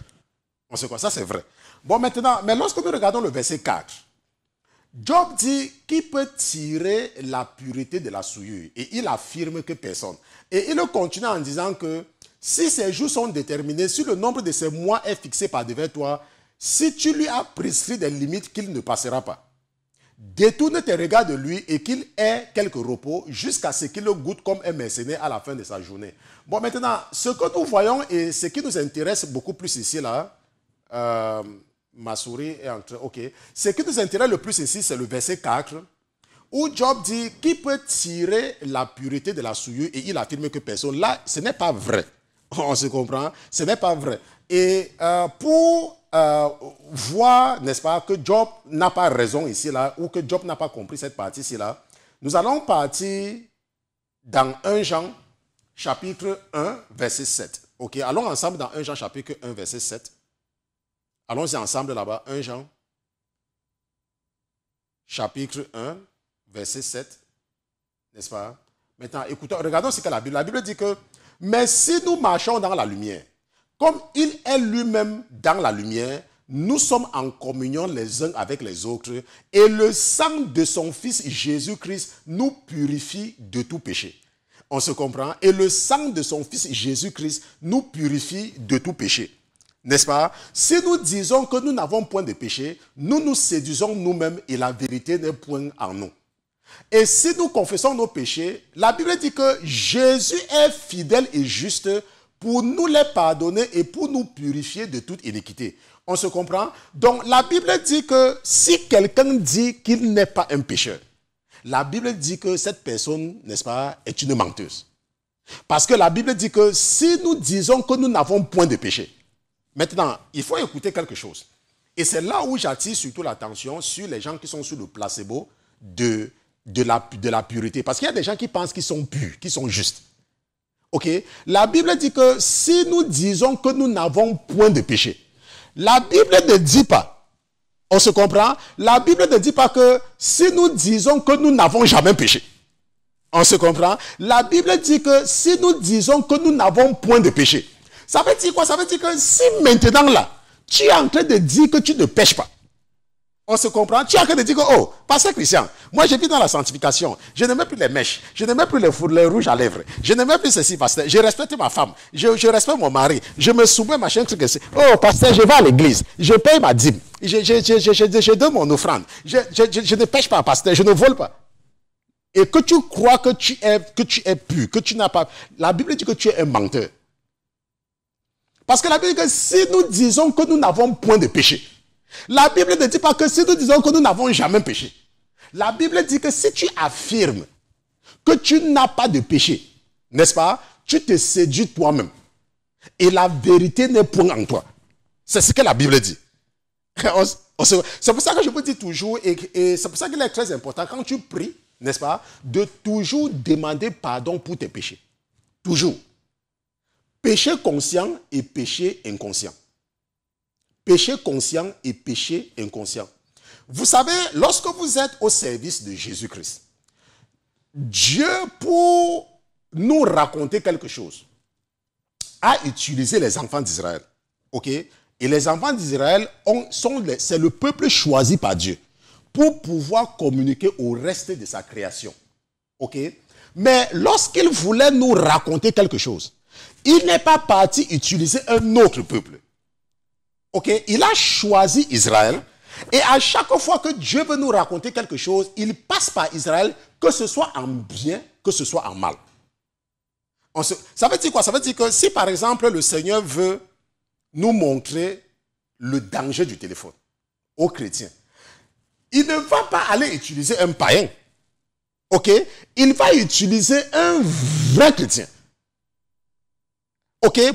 On sait quoi Ça, c'est vrai. Bon, maintenant, mais lorsque nous regardons le verset 4, Job dit Qui peut tirer la pureté de la souillure Et il affirme que personne. Et il continue en disant que si ces jours sont déterminés, si le nombre de ces mois est fixé par devant toi, si tu lui as prescrit des limites qu'il ne passera pas, détourne tes regards de lui et qu'il ait quelque repos jusqu'à ce qu'il le goûte comme un mercenaire à la fin de sa journée. Bon, maintenant, ce que nous voyons et ce qui nous intéresse beaucoup plus ici, là, euh, ma souris est en ok. Ce qui nous intéresse le plus ici, c'est le verset 4, où Job dit, qui peut tirer la pureté de la souillure et il affirme que personne. Là, ce n'est pas vrai. On se comprend. Ce n'est pas vrai. Et euh, pour euh, voir, n'est-ce pas, que Job n'a pas raison ici-là, ou que Job n'a pas compris cette partie-ci-là, nous allons partir dans 1 Jean chapitre 1, verset 7. OK, allons ensemble dans 1 Jean chapitre 1, verset 7. Allons-y ensemble là-bas, 1 Jean chapitre 1, verset 7. N'est-ce pas Maintenant, écoutons, regardons ce que la Bible. La Bible dit que mais si nous marchons dans la lumière, comme il est lui-même dans la lumière, nous sommes en communion les uns avec les autres et le sang de son Fils Jésus-Christ nous purifie de tout péché. On se comprend Et le sang de son Fils Jésus-Christ nous purifie de tout péché. N'est-ce pas Si nous disons que nous n'avons point de péché, nous nous séduisons nous-mêmes et la vérité n'est point en nous. Et si nous confessons nos péchés, la Bible dit que Jésus est fidèle et juste pour nous les pardonner et pour nous purifier de toute iniquité. On se comprend Donc la Bible dit que si quelqu'un dit qu'il n'est pas un pécheur, la Bible dit que cette personne, n'est-ce pas, est une menteuse. Parce que la Bible dit que si nous disons que nous n'avons point de péché, maintenant, il faut écouter quelque chose. Et c'est là où j'attire surtout l'attention sur les gens qui sont sous le placebo de de la, de la pureté. Parce qu'il y a des gens qui pensent qu'ils sont purs, qu'ils sont justes. OK La Bible dit que si nous disons que nous n'avons point de péché, la Bible ne dit pas, on se comprend, la Bible ne dit pas que si nous disons que nous n'avons jamais péché, on se comprend, la Bible dit que si nous disons que nous n'avons point de péché, ça veut dire quoi Ça veut dire que si maintenant là, tu es en train de dire que tu ne pêches pas, on se comprend. Tu as que de dire que, oh, pasteur Christian, moi je vis dans la sanctification. Je ne mets plus les mèches. Je ne mets plus les, les rouges à lèvres. Je ne mets plus ceci, pasteur. Je respecte ma femme. Je, respecte mon mari. Je me soumets, machin, truc. Oh, pasteur, je vais à l'église. Je paye ma dîme. Je, donne mon offrande. Je, ne pêche pas, pasteur. Je ne vole pas. Et que tu crois que tu es, que tu es pur, que tu n'as pas. La Bible dit que tu es un menteur. Parce que la Bible dit que si nous disons que nous n'avons point de péché, la Bible ne dit pas que si nous disons que nous n'avons jamais péché, la Bible dit que si tu affirmes que tu n'as pas de péché, n'est-ce pas, tu te séduis toi-même. Et la vérité n'est point en toi. C'est ce que la Bible dit. C'est pour ça que je vous dis toujours, et, c'est pour ça qu'il est très important, quand tu pries, n'est-ce pas, de toujours demander pardon pour tes péchés. Toujours. Péché conscient et péché inconscient péché conscient et péché inconscient. Vous savez, lorsque vous êtes au service de Jésus-Christ, Dieu, pour nous raconter quelque chose, a utilisé les enfants d'Israël. OK Et les enfants d'Israël, c'est le peuple choisi par Dieu pour pouvoir communiquer au reste de sa création. OK Mais lorsqu'il voulait nous raconter quelque chose, il n'est pas parti utiliser un autre peuple il a choisi Israël. Et à chaque fois que Dieu veut nous raconter quelque chose, il passe par Israël, que ce soit en bien, que ce soit en mal. Ça veut dire quoi Ça veut dire que si par exemple le Seigneur veut nous montrer le danger du téléphone aux chrétiens, il ne va pas aller utiliser un païen. OK Il va utiliser un vrai chrétien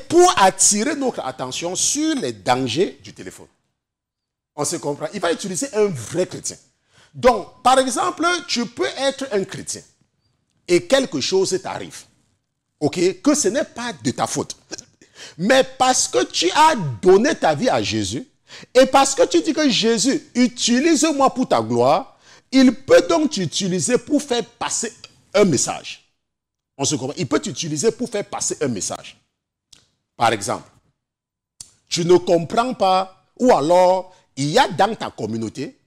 pour attirer notre attention sur les dangers du téléphone. On se comprend. Il va utiliser un vrai chrétien. Donc, par exemple, tu peux être un chrétien et quelque chose t'arrive. OK, que ce n'est pas de ta faute. Mais parce que tu as donné ta vie à Jésus et parce que tu dis que Jésus, utilise-moi pour ta gloire, il peut donc t'utiliser pour faire passer un message. On se comprend. Il peut t'utiliser pour faire passer un message par exemple, tu ne comprends pas, ou alors il y a dans ta communauté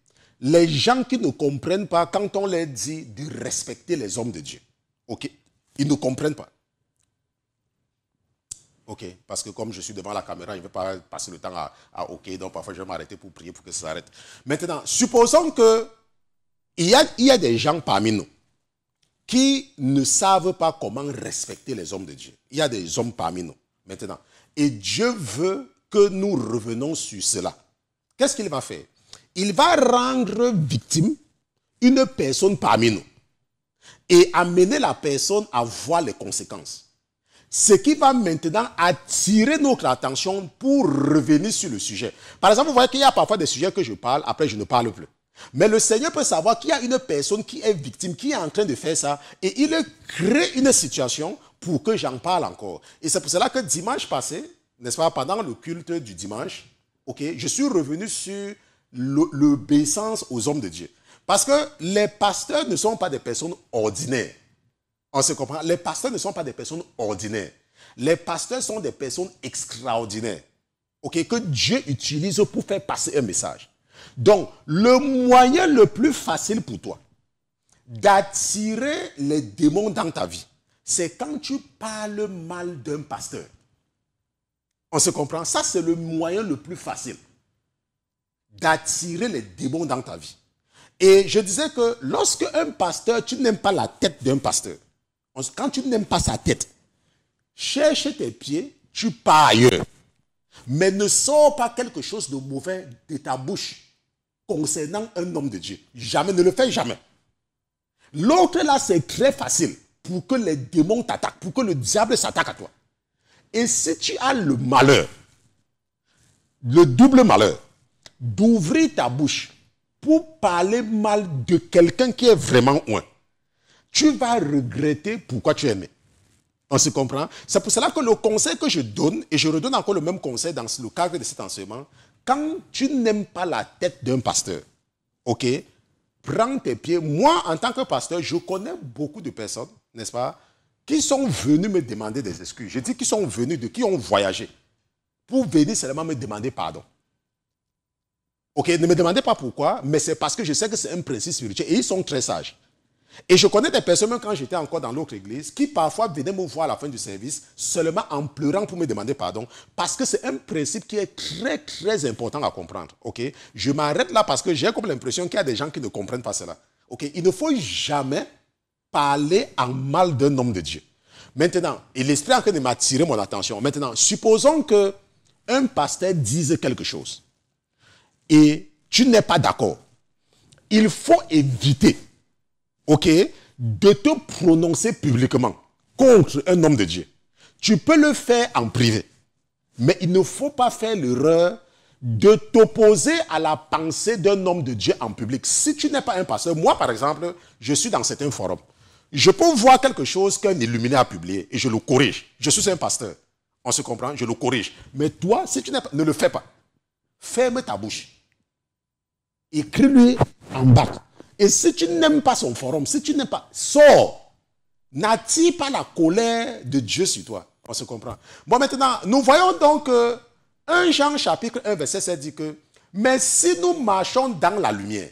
les gens qui ne comprennent pas quand on leur dit de respecter les hommes de Dieu. OK Ils ne comprennent pas. OK Parce que comme je suis devant la caméra, je ne vais pas passer le temps à, OK, donc parfois je vais m'arrêter pour prier pour que ça s'arrête. Maintenant, supposons que il y, a, il y a des gens parmi nous qui ne savent pas comment respecter les hommes de Dieu. Il y a des hommes parmi nous maintenant. Et Dieu veut que nous revenions sur cela. Qu'est-ce qu'il va faire Il va rendre victime une personne parmi nous et amener la personne à voir les conséquences. Ce qui va maintenant attirer notre attention pour revenir sur le sujet. Par exemple, vous voyez qu'il y a parfois des sujets que je parle, après je ne parle plus. Mais le Seigneur peut savoir qu'il y a une personne qui est victime, qui est en train de faire ça, et il crée une situation pour que j'en parle encore. Et c'est pour cela que dimanche passé, n'est-ce pas, pendant le culte du dimanche, ok, je suis revenu sur l'obéissance aux hommes de Dieu. Parce que les pasteurs ne sont pas des personnes ordinaires. On se comprend. Les pasteurs ne sont pas des personnes ordinaires. Les pasteurs sont des personnes extraordinaires. OK, que Dieu utilise pour faire passer un message. Donc, le moyen le plus facile pour toi d'attirer les démons dans ta vie, c'est quand tu parles mal d'un pasteur. On se comprend Ça, c'est le moyen le plus facile d'attirer les démons dans ta vie. Et je disais que lorsque un pasteur, tu n'aimes pas la tête d'un pasteur, quand tu n'aimes pas sa tête, cherche tes pieds, tu pars ailleurs. Mais ne sors pas quelque chose de mauvais de ta bouche concernant un homme de Dieu. Jamais, ne le fais jamais. L'autre là, c'est très facile pour que les démons t'attaquent, pour que le diable s'attaque à toi. Et si tu as le malheur, le double malheur, d'ouvrir ta bouche pour parler mal de quelqu'un qui est vraiment loin, tu vas regretter pourquoi tu aimé. On se comprend C'est pour cela que le conseil que je donne, et je redonne encore le même conseil dans le cadre de cet enseignement, quand tu n'aimes pas la tête d'un pasteur, ok, prends tes pieds. Moi, en tant que pasteur, je connais beaucoup de personnes n'est-ce pas, qui sont venus me demander des excuses. Je dis qu'ils sont venus, de qui ont voyagé, pour venir seulement me demander pardon. Ok, ne me demandez pas pourquoi, mais c'est parce que je sais que c'est un principe spirituel et ils sont très sages. Et je connais des personnes, même quand j'étais encore dans l'autre église, qui parfois venaient me voir à la fin du service seulement en pleurant pour me demander pardon, parce que c'est un principe qui est très, très important à comprendre. Ok, Je m'arrête là parce que j'ai comme l'impression qu'il y a des gens qui ne comprennent pas cela. Ok, Il ne faut jamais parler en mal d'un homme de Dieu. Maintenant, et l'esprit est en train de m'attirer mon attention. Maintenant, supposons que un pasteur dise quelque chose et tu n'es pas d'accord. Il faut éviter, ok, de te prononcer publiquement contre un homme de Dieu. Tu peux le faire en privé, mais il ne faut pas faire l'erreur de t'opposer à la pensée d'un homme de Dieu en public. Si tu n'es pas un pasteur, moi par exemple, je suis dans certains forums. Je peux voir quelque chose qu'un illuminé a publié et je le corrige. Je suis un pasteur. On se comprend, je le corrige. Mais toi, si tu ne le fais pas, ferme ta bouche. Écris-lui en bas. Et si tu n'aimes pas son forum, si tu n'aimes pas, sors. N'attire pas la colère de Dieu sur toi. On se comprend. Bon, maintenant, nous voyons donc 1 Jean chapitre 1, verset 7 dit que, mais si nous marchons dans la lumière,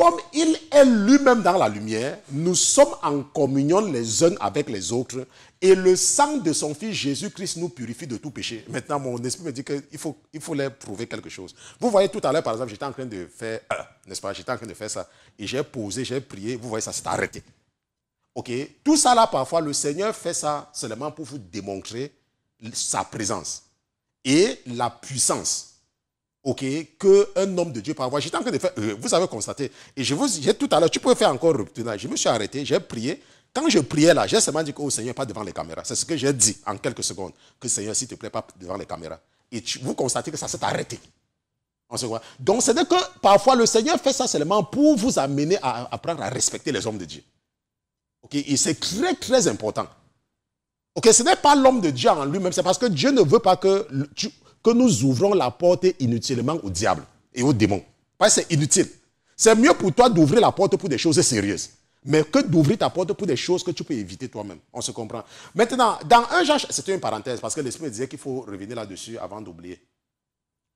comme il est lui-même dans la lumière, nous sommes en communion les uns avec les autres et le sang de son Fils Jésus-Christ nous purifie de tout péché. Maintenant, mon esprit me dit qu'il faut, il faut leur prouver quelque chose. Vous voyez, tout à l'heure, par exemple, j'étais en train de faire, euh, n'est-ce pas, j'étais en train de faire ça et j'ai posé, j'ai prié, vous voyez, ça s'est arrêté. OK Tout ça là, parfois, le Seigneur fait ça seulement pour vous démontrer sa présence et la puissance ok, qu'un homme de Dieu peut avoir. J'étais en train de faire, euh, vous avez constaté, et je vous, j'ai tout à l'heure, tu peux faire encore Je me suis arrêté, j'ai prié. Quand je priais là, j'ai seulement dit que, oh Seigneur, pas devant les caméras. C'est ce que j'ai dit en quelques secondes, que Seigneur, s'il te plaît, pas devant les caméras. Et vous constatez que ça s'est arrêté. On se voit. Donc, c'est que parfois le Seigneur fait ça seulement pour vous amener à apprendre à respecter les hommes de Dieu. Ok, et c'est très très important. Ok, ce n'est pas l'homme de Dieu en lui-même, c'est parce que Dieu ne veut pas que tu, que nous ouvrons la porte inutilement au diable et au démon. Parce que c'est inutile. C'est mieux pour toi d'ouvrir la porte pour des choses sérieuses, mais que d'ouvrir ta porte pour des choses que tu peux éviter toi-même. On se comprend. Maintenant, dans un Jean, c'était une parenthèse parce que l'Esprit disait qu'il faut revenir là-dessus avant d'oublier.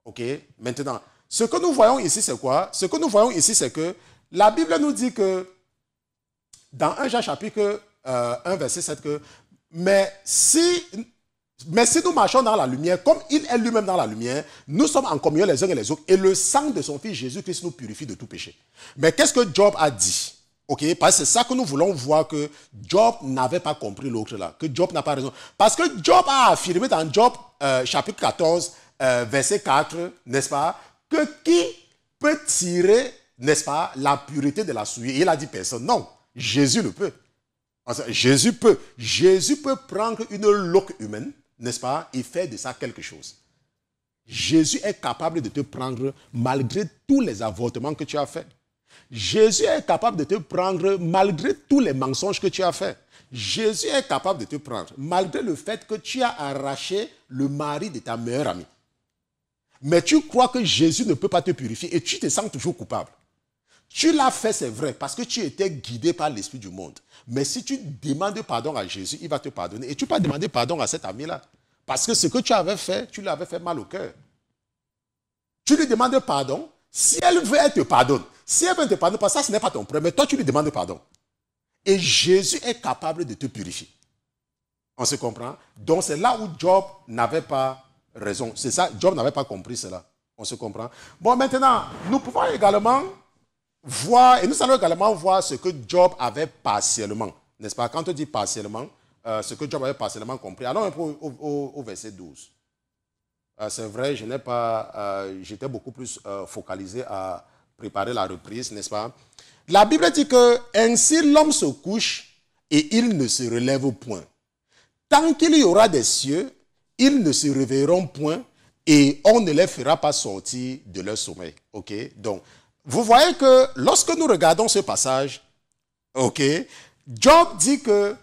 OK Maintenant, ce que nous voyons ici, c'est quoi Ce que nous voyons ici, c'est que la Bible nous dit que dans 1 Jean chapitre 1, euh, verset 7, que mais si mais si nous marchons dans la lumière, comme il est lui-même dans la lumière, nous sommes en communion les uns et les autres, et le sang de son Fils Jésus-Christ nous purifie de tout péché. Mais qu'est-ce que Job a dit Ok, parce que c'est ça que nous voulons voir que Job n'avait pas compris l'autre là, que Job n'a pas raison. Parce que Job a affirmé dans Job euh, chapitre 14, euh, verset 4, n'est-ce pas, que qui peut tirer, n'est-ce pas, la pureté de la souillée Il a dit personne. Non, Jésus le peut. Jésus peut. Jésus peut prendre une loque humaine n'est-ce pas, Il fait de ça quelque chose. Jésus est capable de te prendre malgré tous les avortements que tu as faits. Jésus est capable de te prendre malgré tous les mensonges que tu as faits. Jésus est capable de te prendre malgré le fait que tu as arraché le mari de ta meilleure amie. Mais tu crois que Jésus ne peut pas te purifier et tu te sens toujours coupable. Tu l'as fait, c'est vrai, parce que tu étais guidé par l'esprit du monde. Mais si tu demandes pardon à Jésus, il va te pardonner. Et tu peux demander pardon à cet ami-là. Parce que ce que tu avais fait, tu lui avais fait mal au cœur. Tu lui demandes pardon. Si elle veut, elle te pardonne. Si elle veut te pardonner, ça, ce n'est pas ton problème. Mais toi, tu lui demandes pardon. Et Jésus est capable de te purifier. On se comprend Donc, c'est là où Job n'avait pas raison. C'est ça, Job n'avait pas compris cela. On se comprend Bon, maintenant, nous pouvons également et nous allons également voir ce que Job avait partiellement, n'est-ce pas Quand on dit partiellement, euh, ce que Job avait partiellement compris. Allons un peu au, verset 12. Euh, c'est vrai, je n'ai pas, euh, j'étais beaucoup plus focalisé à préparer la reprise, n'est-ce pas La Bible dit que ainsi l'homme se couche et il ne se relève point. Tant qu'il y aura des cieux, ils ne se réveilleront point et on ne les fera pas sortir de leur sommeil. Ok Donc, vous voyez que lorsque nous regardons ce passage, ok, Job dit que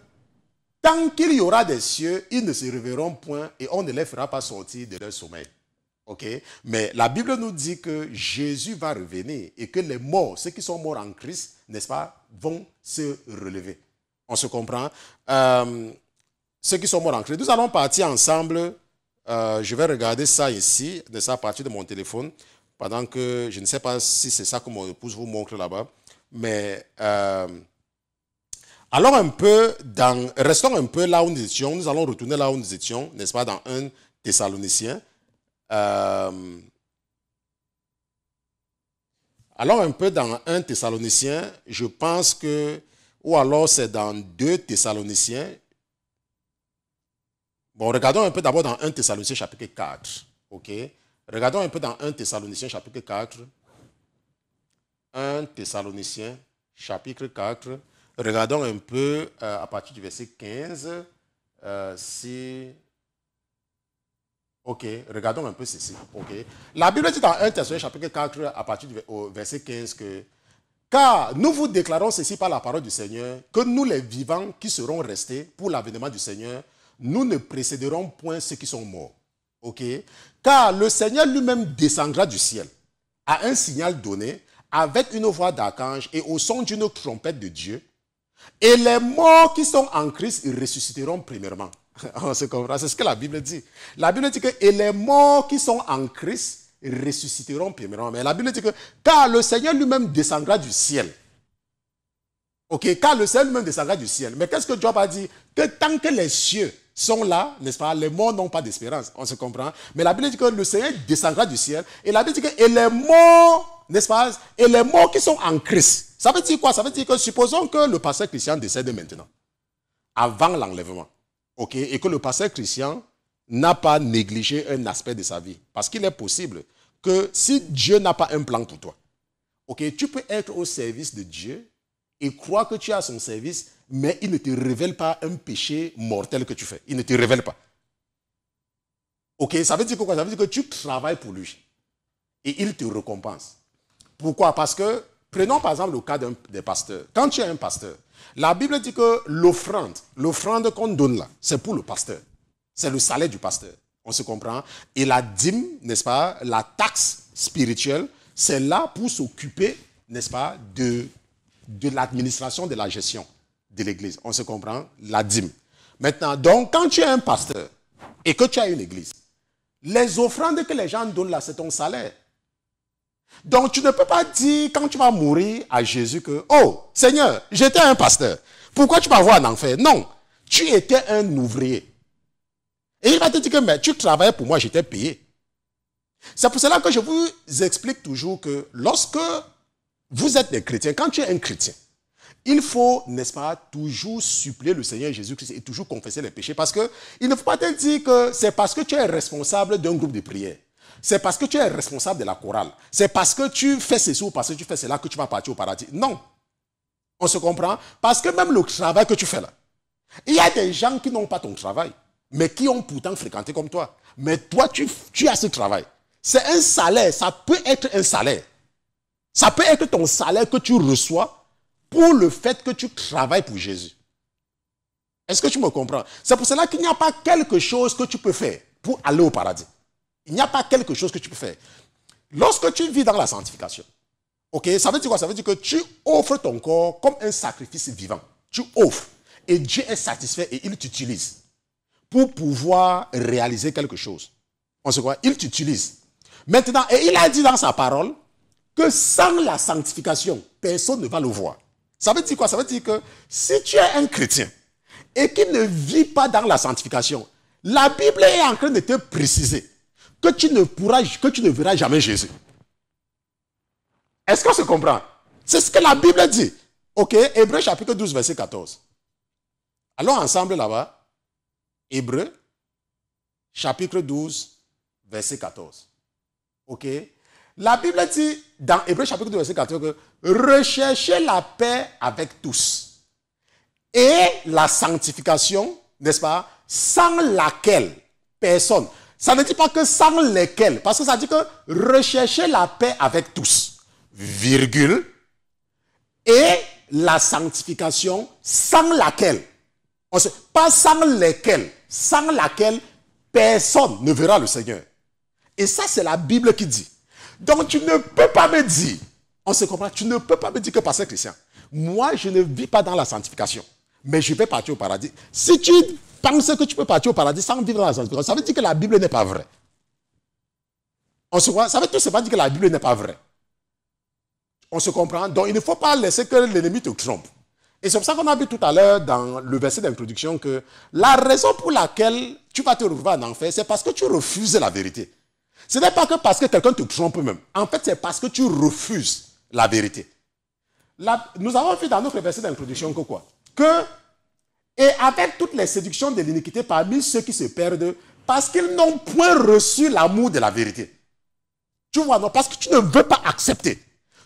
tant qu'il y aura des cieux, ils ne se reverront point et on ne les fera pas sortir de leur sommeil. Ok, mais la Bible nous dit que Jésus va revenir et que les morts, ceux qui sont morts en Christ, n'est-ce pas, vont se relever. On se comprend. Euh, ceux qui sont morts en Christ. Nous allons partir ensemble. Euh, je vais regarder ça ici, de ça à partir de mon téléphone. Pendant que, je ne sais pas si c'est ça que mon épouse vous montre là-bas, mais euh, alors un peu dans, restons un peu là où nous étions, nous allons retourner là où nous étions, n'est-ce pas, dans un Thessalonicien. Euh, alors, un peu dans un Thessalonicien, je pense que, ou alors c'est dans deux Thessaloniciens. Bon, regardons un peu d'abord dans 1 Thessaloniciens chapitre 4, ok Regardons un peu dans 1 Thessaloniciens chapitre 4. 1 Thessaloniciens chapitre 4. Regardons un peu euh, à partir du verset 15. Euh, si... Ok, regardons un peu ceci. Ok. La Bible dit dans 1 Thessaloniciens chapitre 4 à partir du verset 15 que... Car nous vous déclarons ceci par la parole du Seigneur, que nous les vivants qui serons restés pour l'avènement du Seigneur, nous ne précéderons point ceux qui sont morts. Ok Car le Seigneur lui-même descendra du ciel à un signal donné avec une voix d'archange et au son d'une trompette de Dieu. Et les morts qui sont en Christ ressusciteront premièrement. c'est ce que la Bible dit. La Bible dit que et les morts qui sont en Christ ressusciteront premièrement. Mais la Bible dit que car le Seigneur lui-même descendra du ciel. Ok, car le Seigneur lui-même descendra du ciel. Mais qu'est-ce que Job a dit Que tant que les cieux sont là, n'est-ce pas Les morts n'ont pas d'espérance, on se comprend. Mais la Bible dit que le Seigneur descendra du ciel et la Bible dit que et les morts, n'est-ce pas Et les morts qui sont en Christ. Ça veut dire quoi Ça veut dire que supposons que le pasteur chrétien décède maintenant, avant l'enlèvement, ok Et que le pasteur chrétien n'a pas négligé un aspect de sa vie. Parce qu'il est possible que si Dieu n'a pas un plan pour toi, ok, tu peux être au service de Dieu et croire que tu as son service, mais il ne te révèle pas un péché mortel que tu fais. Il ne te révèle pas. Ok, ça veut dire quoi Ça veut dire que tu travailles pour lui et il te récompense. Pourquoi Parce que, prenons par exemple le cas d'un des pasteurs. Quand tu es un pasteur, la Bible dit que l'offrande, l'offrande qu'on donne là, c'est pour le pasteur. C'est le salaire du pasteur. On se comprend Et la dîme, n'est-ce pas La taxe spirituelle, c'est là pour s'occuper, n'est-ce pas, de, de l'administration, de la gestion de l'église. On se comprend La dîme. Maintenant, donc, quand tu es un pasteur et que tu as une église, les offrandes que les gens donnent là, c'est ton salaire. Donc, tu ne peux pas dire quand tu vas mourir à Jésus que, oh, Seigneur, j'étais un pasteur. Pourquoi tu voir en enfer Non, tu étais un ouvrier. Et il va te dire que, mais tu travaillais pour moi, j'étais payé. C'est pour cela que je vous explique toujours que lorsque vous êtes des chrétiens, quand tu es un chrétien, il faut, n'est-ce pas, toujours supplier le Seigneur Jésus-Christ et toujours confesser les péchés parce que il ne faut pas te dire que c'est parce que tu es responsable d'un groupe de prière. C'est parce que tu es responsable de la chorale. C'est parce que tu fais ceci ou parce que tu fais cela que tu vas partir au paradis. Non. On se comprend Parce que même le travail que tu fais là, il y a des gens qui n'ont pas ton travail, mais qui ont pourtant fréquenté comme toi. Mais toi, tu, tu as ce travail. C'est un salaire. Ça peut être un salaire. Ça peut être ton salaire que tu reçois pour le fait que tu travailles pour Jésus. Est-ce que tu me comprends C'est pour cela qu'il n'y a pas quelque chose que tu peux faire pour aller au paradis. Il n'y a pas quelque chose que tu peux faire. Lorsque tu vis dans la sanctification, ok, ça veut dire quoi Ça veut dire que tu offres ton corps comme un sacrifice vivant. Tu offres. Et Dieu est satisfait et il t'utilise pour pouvoir réaliser quelque chose. On se croit. il t'utilise. Maintenant, et il a dit dans sa parole que sans la sanctification, personne ne va le voir. Ça veut dire quoi Ça veut dire que si tu es un chrétien et qu'il ne vit pas dans la sanctification, la Bible est en train de te préciser que tu ne pourras, que tu ne verras jamais Jésus. Est-ce qu'on se comprend C'est ce que la Bible dit. Ok, Hébreu chapitre 12, verset 14. Allons ensemble là-bas. Hébreu chapitre 12, verset 14. Ok La Bible dit dans Hébreu chapitre 12 verset 14 que recherchez la paix avec tous et la sanctification, n'est-ce pas, sans laquelle personne. Ça ne dit pas que sans lesquels, parce que ça dit que recherchez la paix avec tous, virgule, et la sanctification sans laquelle, on pas sans lesquels, sans laquelle personne ne verra le Seigneur. Et ça, c'est la Bible qui dit. Donc tu ne peux pas me dire on se comprend. Tu ne peux pas me dire que saint chrétien, moi, je ne vis pas dans la sanctification, mais je vais partir au paradis. Si tu penses que tu peux partir au paradis sans vivre dans la sanctification, ça veut dire que la Bible n'est pas vraie. On se ça veut tout simplement dire que la Bible n'est pas vraie. On se comprend. Donc, il ne faut pas laisser que l'ennemi te trompe. Et c'est pour ça qu'on a vu tout à l'heure dans le verset d'introduction que la raison pour laquelle tu vas te retrouver en enfer, c'est parce que tu refuses la vérité. Ce n'est pas que parce que quelqu'un te trompe même. En fait, c'est parce que tu refuses la vérité. nous avons vu dans notre verset d'introduction que quoi Que, et avec toutes les séductions de l'iniquité parmi ceux qui se perdent, parce qu'ils n'ont point reçu l'amour de la vérité. Tu vois, non, parce que tu ne veux pas accepter.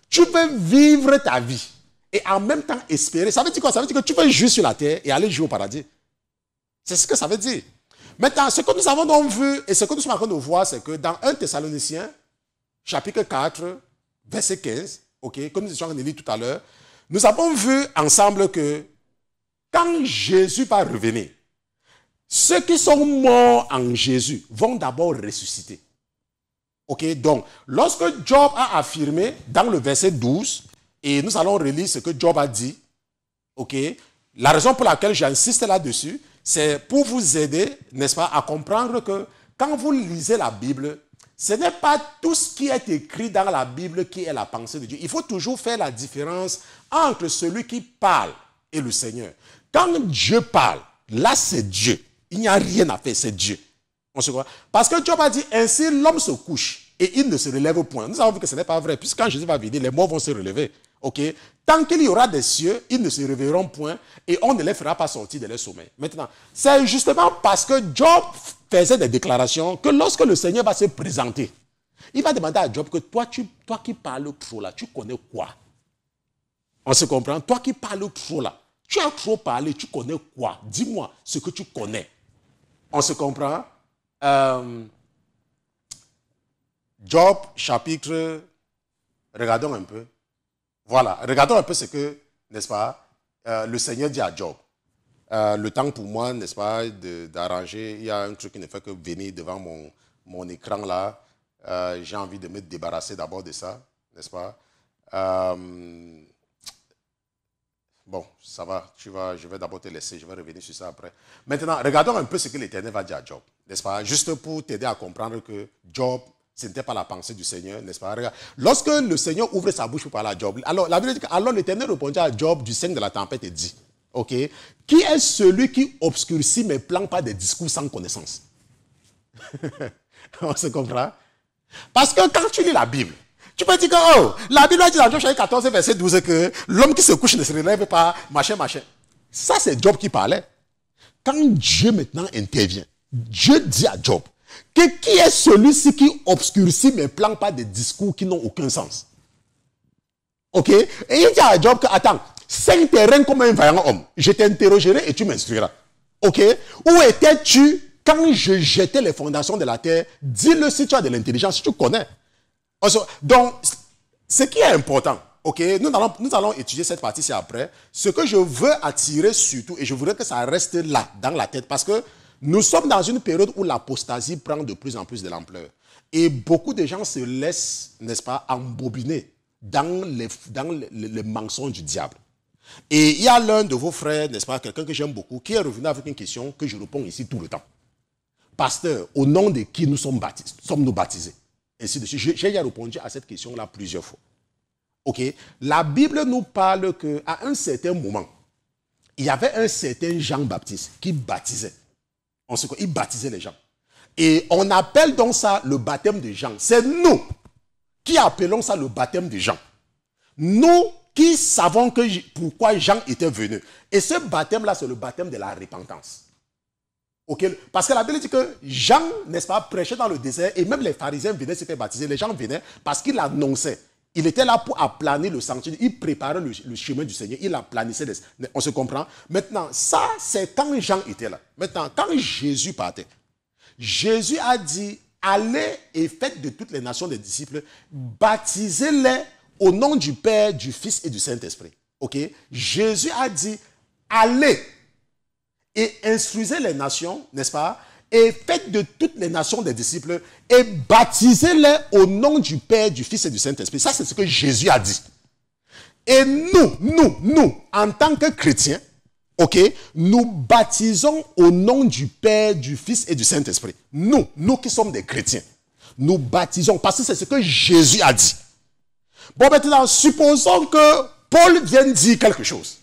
Tu veux vivre ta vie et en même temps espérer. Ça veut dire quoi Ça veut dire que tu veux jouer sur la terre et aller jouer au paradis. C'est ce que ça veut dire. Maintenant, ce que nous avons donc vu et ce que nous sommes en train de voir, c'est que dans 1 Thessaloniciens, chapitre 4, verset 15, ok, comme nous étions en tout à l'heure, nous avons vu ensemble que quand Jésus va revenir, ceux qui sont morts en Jésus vont d'abord ressusciter. Ok, donc, lorsque Job a affirmé dans le verset 12, et nous allons relire ce que Job a dit, ok, la raison pour laquelle j'insiste là-dessus, c'est pour vous aider, n'est-ce pas, à comprendre que quand vous lisez la Bible, ce n'est pas tout ce qui est écrit dans la Bible qui est la pensée de Dieu. Il faut toujours faire la différence entre celui qui parle et le Seigneur. Quand Dieu parle, là c'est Dieu. Il n'y a rien à faire, c'est Dieu. On se croit. Parce que Job a dit, ainsi l'homme se couche et il ne se relève point. Nous avons vu que ce n'est pas vrai, puisque quand Jésus va venir, les morts vont se relever. Tant qu'il y aura des cieux, ils ne se réveilleront point et on ne les fera pas sortir de leur sommeil. Maintenant, c'est justement parce que Job faisait des déclarations que lorsque le Seigneur va se présenter, il va demander à Job que toi, tu, toi qui parles trop là, tu connais quoi On se comprend Toi qui parles trop là, tu as trop parlé, tu connais quoi Dis-moi ce que tu connais. On se comprend euh, Job chapitre, regardons un peu. Voilà, regardons un peu ce que, n'est-ce pas, euh, le Seigneur dit à Job. Euh, le temps pour moi, n'est-ce pas, d'arranger, il y a un truc qui ne fait que venir devant mon, mon écran là. Euh, j'ai envie de me débarrasser d'abord de ça, n'est-ce pas Bon, ça va, tu vas, je vais d'abord te laisser, je vais revenir sur ça après. Maintenant, regardons un peu ce que l'Éternel va dire à Job, n'est-ce pas Juste pour t'aider à comprendre que Job ce n'était pas la pensée du Seigneur, n'est-ce pas Lorsque le Seigneur ouvre sa bouche pour parler à Job, alors la l'Éternel répondit à Job du sein de la tempête et dit, OK, qui est celui qui obscurcit mes plans par des discours sans connaissance On se comprend Parce que quand tu lis la Bible, tu peux dire que, oh, la Bible dit dans Job chapitre 14, verset 12 que l'homme qui se couche ne se relève pas, machin, machin. Ça, c'est Job qui parlait. Quand Dieu maintenant intervient, Dieu dit à Job, que qui est celui-ci qui obscurcit mes plans par des discours qui n'ont aucun sens Ok Et il dit à Job que, attends, cinq terrains comme un vaillant homme. Je t'interrogerai et tu m'instruiras. Ok Où étais-tu quand je jetais les fondations de la terre Dis-le si tu as de l'intelligence, si tu connais. Donc, ce qui est important, ok nous allons, nous allons étudier cette partie-ci après. Ce que je veux attirer surtout, et je voudrais que ça reste là, dans la tête, parce que nous sommes dans une période où l'apostasie prend de plus en plus de l'ampleur. Et beaucoup de gens se laissent, n'est-ce pas, embobiner dans les, dans les, mensonges du diable. Et il y a l'un de vos frères, n'est-ce pas, quelqu'un que j'aime beaucoup, qui est revenu avec une question que je réponds ici tout le temps. Pasteur, au nom de qui nous sommes baptisés, sommes-nous baptisés Ainsi J'ai répondu à cette question-là plusieurs fois. OK La Bible nous parle qu'à un certain moment, il y avait un certain Jean-Baptiste qui baptisait il baptisait les gens. Et on appelle donc ça le baptême de Jean. C'est nous qui appelons ça le baptême de Jean. Nous qui savons que, pourquoi Jean était venu. Et ce baptême-là, c'est le baptême de la repentance. Parce que la Bible dit que Jean, n'est-ce pas, prêchait dans le désert et même les pharisiens venaient se faire baptiser. Les gens venaient parce qu'il annonçait. Il était là pour aplanir le sanctuaire. Il préparait le, chemin du Seigneur. Il aplanissait. Les... On se comprend. Maintenant, ça, c'est quand Jean était là. Maintenant, quand Jésus partait, Jésus a dit, allez et faites de toutes les nations des disciples, baptisez-les au nom du Père, du Fils et du Saint-Esprit. OK Jésus a dit, allez et instruisez les nations, n'est-ce pas et faites de toutes les nations des disciples et baptisez-les au nom du Père, du Fils et du Saint-Esprit. Ça, c'est ce que Jésus a dit. Et nous, nous, nous, en tant que chrétiens, ok, nous baptisons au nom du Père, du Fils et du Saint-Esprit. Nous, nous qui sommes des chrétiens, nous baptisons parce que c'est ce que Jésus a dit. Bon, maintenant, supposons que Paul vienne dire quelque chose.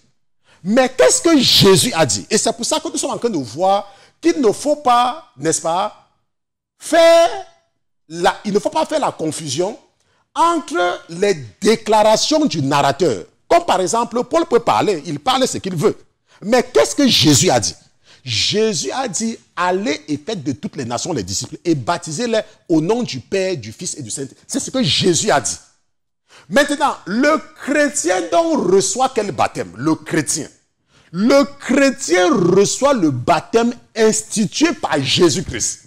Mais qu'est-ce que Jésus a dit Et c'est pour ça que nous sommes en train de voir qu'il ne faut pas, n'est-ce pas, faire la, il ne faut pas faire la confusion entre les déclarations du narrateur. Comme par exemple, Paul peut parler, il parle ce qu'il veut. Mais qu'est-ce que Jésus a dit Jésus a dit, allez et faites de toutes les nations les disciples et baptisez-les au nom du Père, du Fils et du Saint. C'est ce que Jésus a dit. Maintenant, le chrétien donc reçoit quel baptême Le chrétien. Le chrétien reçoit le baptême institué par Jésus-Christ.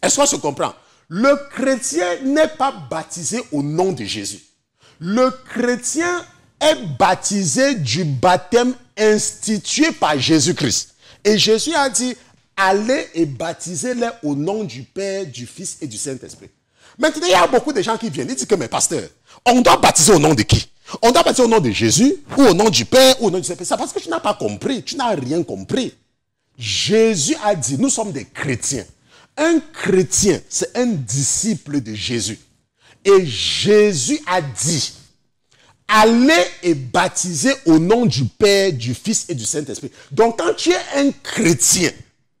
Est-ce qu'on se comprend Le chrétien n'est pas baptisé au nom de Jésus. Le chrétien est baptisé du baptême institué par Jésus-Christ. Et Jésus a dit, allez et baptisez-les au nom du Père, du Fils et du Saint-Esprit. Maintenant, il y a beaucoup de gens qui viennent. et disent que, mais pasteur, on doit baptiser au nom de qui on doit passer au nom de Jésus, ou au nom du Père, ou au nom du saint Ça, Parce que tu n'as pas compris, tu n'as rien compris. Jésus a dit, nous sommes des chrétiens. Un chrétien, c'est un disciple de Jésus. Et Jésus a dit, allez et baptisez au nom du Père, du Fils et du Saint-Esprit. Donc quand tu es un chrétien,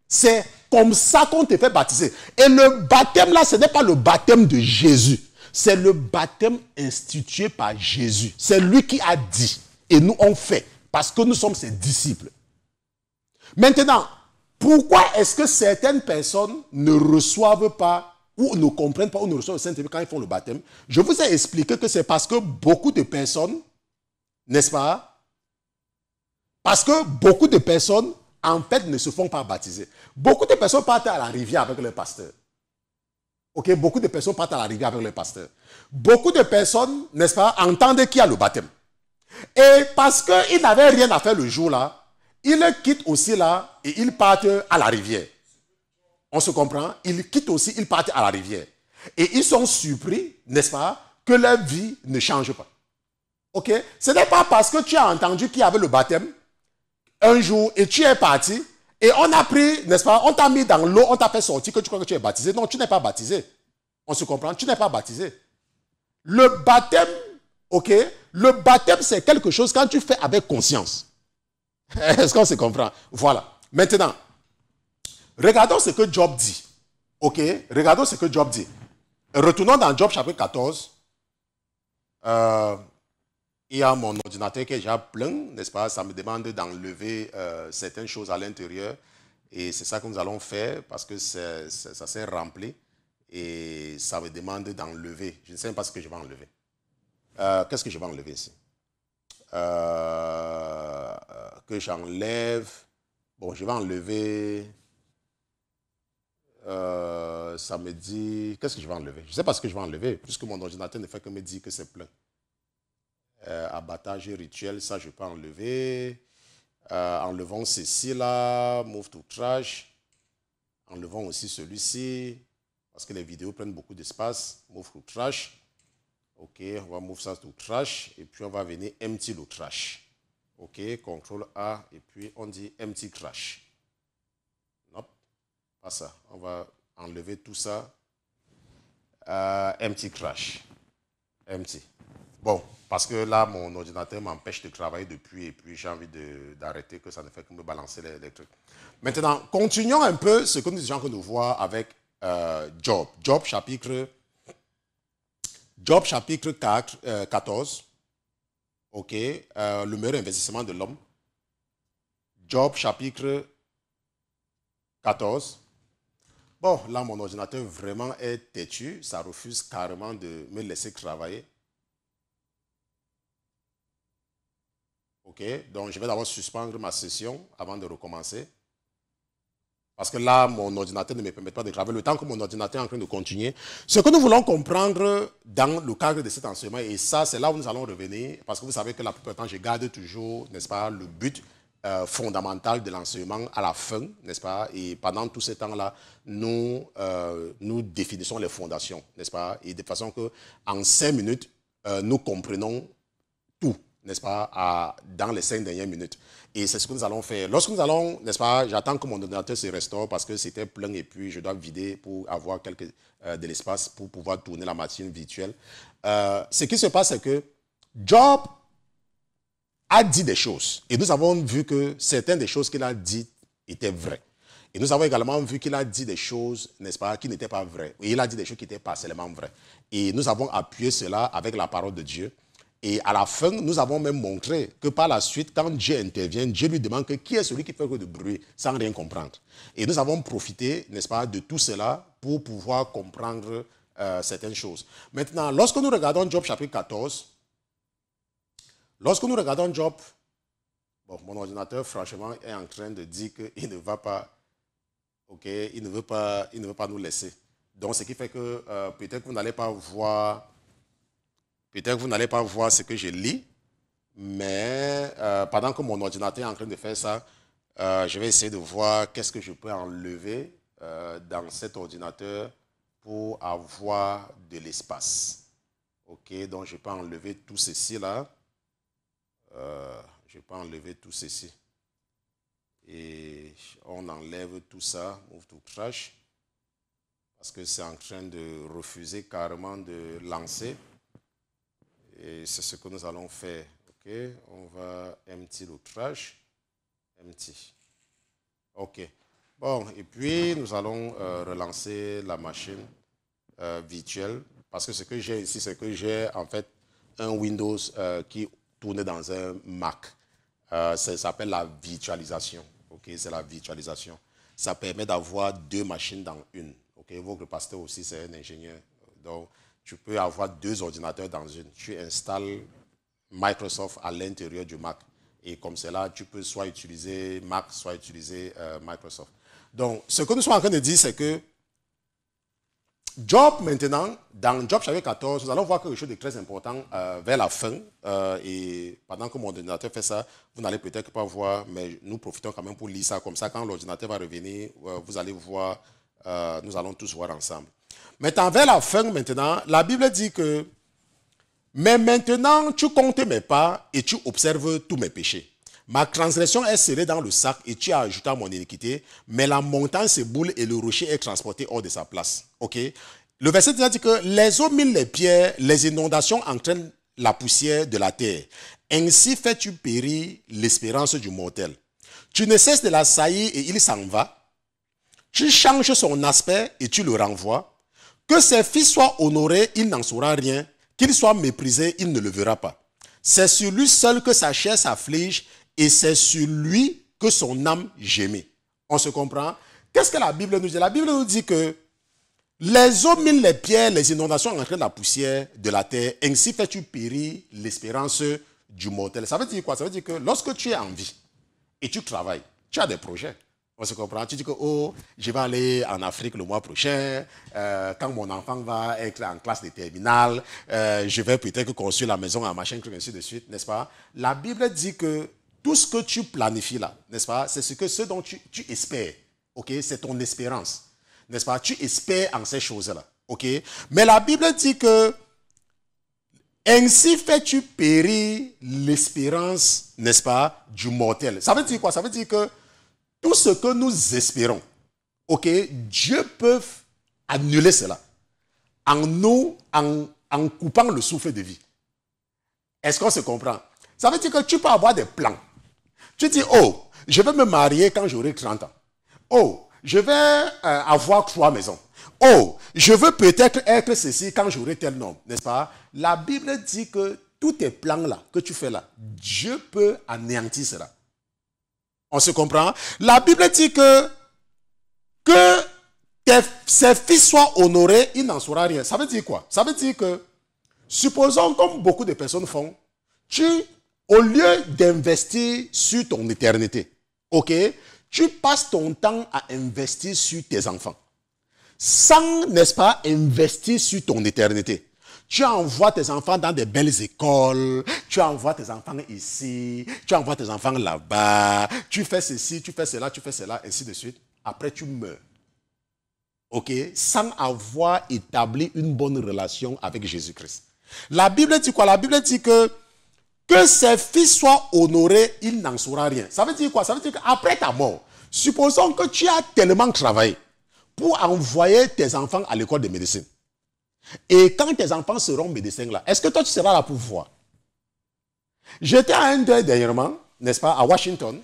c'est comme ça qu'on te fait baptiser. Et le baptême là, ce n'est pas le baptême de Jésus. C'est le baptême institué par Jésus. C'est lui qui a dit et nous on fait parce que nous sommes ses disciples. Maintenant, pourquoi est-ce que certaines personnes ne reçoivent pas ou ne comprennent pas ou ne reçoivent le Saint-Esprit quand ils font le baptême Je vous ai expliqué que c'est parce que beaucoup de personnes, n'est-ce pas Parce que beaucoup de personnes, en fait, ne se font pas baptiser. Beaucoup de personnes partent à la rivière avec le pasteur. Ok, beaucoup de personnes partent à la rivière avec le pasteur. Beaucoup de personnes, n'est-ce pas, entendent qu'il y a le baptême. Et parce qu'ils n'avaient rien à faire le jour-là, ils quittent aussi là et ils partent à la rivière. On se comprend Ils quittent aussi, ils partent à la rivière. Et ils sont surpris, n'est-ce pas, que leur vie ne change pas. Ok Ce n'est pas parce que tu as entendu qu'il y avait le baptême un jour et tu es parti et on a pris, n'est-ce pas, on t'a mis dans l'eau, on t'a fait sortir que tu crois que tu es baptisé. Non, tu n'es pas baptisé. On se comprend, tu n'es pas baptisé. Le baptême, ok, le baptême, c'est quelque chose quand tu fais avec conscience. Est-ce qu'on se comprend Voilà. Maintenant, regardons ce que Job dit. Ok, regardons ce que Job dit. Retournons dans Job chapitre 14. Euh, il y a mon ordinateur est déjà plein, n'est-ce pas Ça me demande d'enlever euh, certaines choses à l'intérieur. Et c'est ça que nous allons faire parce que ça s'est rempli et ça me demande d'enlever. Je ne sais pas ce que je vais enlever. Euh, qu'est-ce que je vais enlever ici euh, Que j'enlève. Bon, je vais enlever. ça me dit. Qu'est-ce que je vais enlever Je ne sais pas ce que je vais enlever puisque mon ordinateur ne fait que me dire que c'est plein. Euh, abattage rituel, ça je peux enlever. Euh, enlevons ceci là, move to trash. Enlevons aussi celui-ci, parce que les vidéos prennent beaucoup d'espace. Move to trash. OK, on va move ça to trash. Et puis on va venir empty le trash. OK, CTRL A. Et puis on dit empty trash. Non, pas ça. On va enlever tout ça. Euh, empty trash. Empty. Bon, parce que là, mon ordinateur m'empêche de travailler depuis et puis j'ai envie d'arrêter, que ça ne fait que me balancer les, trucs. Maintenant, continuons un peu ce que nous disons que nous voyons avec euh, Job. Job chapitre, Job chapitre 4, 14. Euh, OK, euh, le meilleur investissement de l'homme. Job chapitre 14. Bon, là, mon ordinateur vraiment est têtu. Ça refuse carrément de me laisser travailler. OK Donc, je vais d'abord suspendre ma session avant de recommencer. Parce que là, mon ordinateur ne me permet pas de graver le temps que mon ordinateur est en train de continuer. Ce que nous voulons comprendre dans le cadre de cet enseignement, et ça, c'est là où nous allons revenir, parce que vous savez que la plupart du temps, je garde toujours, n'est-ce pas, le but euh, fondamental de l'enseignement à la fin, n'est-ce pas Et pendant tout ce temps-là, nous, euh, nous définissons les fondations, n'est-ce pas Et de façon que, en cinq minutes, euh, nous comprenons tout, n'est-ce pas, à, dans les cinq dernières minutes. Et c'est ce que nous allons faire. Lorsque nous allons, n'est-ce pas, j'attends que mon ordinateur se restaure parce que c'était plein et puis je dois vider pour avoir quelques, euh, de l'espace pour pouvoir tourner la machine virtuelle. Euh, ce qui se passe, c'est que Job a dit des choses. Et nous avons vu que certaines des choses qu'il a dit étaient vraies. Et nous avons également vu qu'il a dit des choses, n'est-ce pas, qui n'étaient pas vraies. Et il a dit des choses qui étaient pas seulement vraies. Et nous avons appuyé cela avec la parole de Dieu. Et à la fin, nous avons même montré que par la suite, quand Dieu intervient, Dieu lui demande qui est celui qui fait que de bruit sans rien comprendre. Et nous avons profité, n'est-ce pas, de tout cela pour pouvoir comprendre euh, certaines choses. Maintenant, lorsque nous regardons Job chapitre 14, lorsque nous regardons Job, bon, mon ordinateur, franchement, est en train de dire qu'il ne va pas, ok, il ne veut pas, il ne veut pas nous laisser. Donc, ce qui fait que euh, peut-être que vous n'allez pas voir Peut-être que vous n'allez pas voir ce que je lis, mais euh, pendant que mon ordinateur est en train de faire ça, euh, je vais essayer de voir qu'est-ce que je peux enlever euh, dans cet ordinateur pour avoir de l'espace. OK, donc je vais pas enlever tout ceci là. je vais pas enlever tout ceci. Et on enlève tout ça, move to crash, parce que c'est en train de refuser carrément de lancer. Et c'est ce que nous allons faire. OK On va empty l'outrage. Empty. OK. Bon, et puis nous allons euh, relancer la machine euh, virtuelle. Parce que ce que j'ai ici, c'est que j'ai en fait un Windows euh, qui tourne dans un Mac. ça s'appelle la virtualisation. OK, c'est la virtualisation. Ça permet d'avoir deux machines dans une. OK, votre pasteur aussi, c'est un ingénieur. Donc, tu peux avoir deux ordinateurs dans une. Tu installes Microsoft à l'intérieur du Mac. Et comme cela, tu peux soit utiliser Mac, soit utiliser euh, Microsoft. Donc, ce que nous sommes en train de dire, c'est que Job, maintenant, dans Job chapitre 14, nous allons voir quelque chose de très important euh, vers la fin. Euh, et pendant que mon ordinateur fait ça, vous n'allez peut-être pas voir, mais nous profitons quand même pour lire ça. Comme ça, quand l'ordinateur va revenir, vous allez voir, nous allons tous voir ensemble. Maintenant, vers la fin maintenant, la Bible dit que mais maintenant, tu comptes mes pas et tu observes tous mes péchés. Ma transgression est serrée dans le sac et tu as ajouté à mon iniquité, mais la montagne se boule et le rocher est transporté hors de sa place. Ok Le verset dit que les eaux minent les pierres, les inondations entraînent la poussière de la terre. Ainsi fais-tu périr l'espérance du mortel. Tu ne cesses de l'assaillir et il s'en va. Tu changes son aspect et tu le renvoies. Que ses fils soient honorés, il n'en saura rien. Qu'il soit méprisé, il ne le verra pas. C'est sur lui seul que sa chair s'afflige et c'est sur lui que son âme gémit. On se comprend Qu'est-ce que la Bible nous dit La Bible nous dit que les eaux minent les pierres, les inondations entraînent la poussière de la terre. Ainsi fais-tu périr l'espérance du mortel. Ça veut dire quoi Ça veut dire que lorsque tu es en vie et tu travailles, tu as des projets. Tu dis que oh, je vais aller en Afrique le mois prochain. Euh, quand mon enfant va être en classe de terminale, euh, je vais peut-être construire la maison, un machin, ainsi de suite, n'est-ce pas La Bible dit que tout ce que tu planifies là, n'est-ce pas C'est ce que ce dont tu, tu espères. Ok, c'est ton espérance, n'est-ce pas Tu espères en ces choses-là. Ok, mais la Bible dit que ainsi fais-tu périr l'espérance, n'est-ce pas, du mortel. Ça veut dire quoi Ça veut dire que tout ce que nous espérons, ok, Dieu peut annuler cela en nous, en, coupant le souffle de vie. Est-ce qu'on se comprend Ça veut dire que tu peux avoir des plans. Tu dis, oh, je vais me marier quand j'aurai 30 ans. Oh, je vais euh, avoir trois maisons. Oh, je veux peut-être être ceci quand j'aurai tel nombre, n'est-ce pas La Bible dit que tous tes plans là, que tu fais là, Dieu peut anéantir cela. On se comprend La Bible dit que que ses fils soient honorés, il n'en saura rien. Ça veut dire quoi Ça veut dire que, supposons comme beaucoup de personnes font, tu, au lieu d'investir sur ton éternité, ok, tu passes ton temps à investir sur tes enfants, sans, n'est-ce pas, investir sur ton éternité. Tu envoies tes enfants dans des belles écoles, tu envoies tes enfants ici, tu envoies tes enfants là-bas, tu fais ceci, tu fais cela, tu fais cela, ainsi de suite. Après, tu meurs. OK Sans avoir établi une bonne relation avec Jésus-Christ. La Bible dit quoi La Bible dit que que ses fils soient honorés, il n'en saura rien. Ça veut dire quoi Ça veut dire qu'après ta mort, supposons que tu as tellement travaillé pour envoyer tes enfants à l'école de médecine. Et quand tes enfants seront médecins là, est-ce que toi tu seras là pour voir J'étais à un deuil dernièrement, n'est-ce pas, à Washington,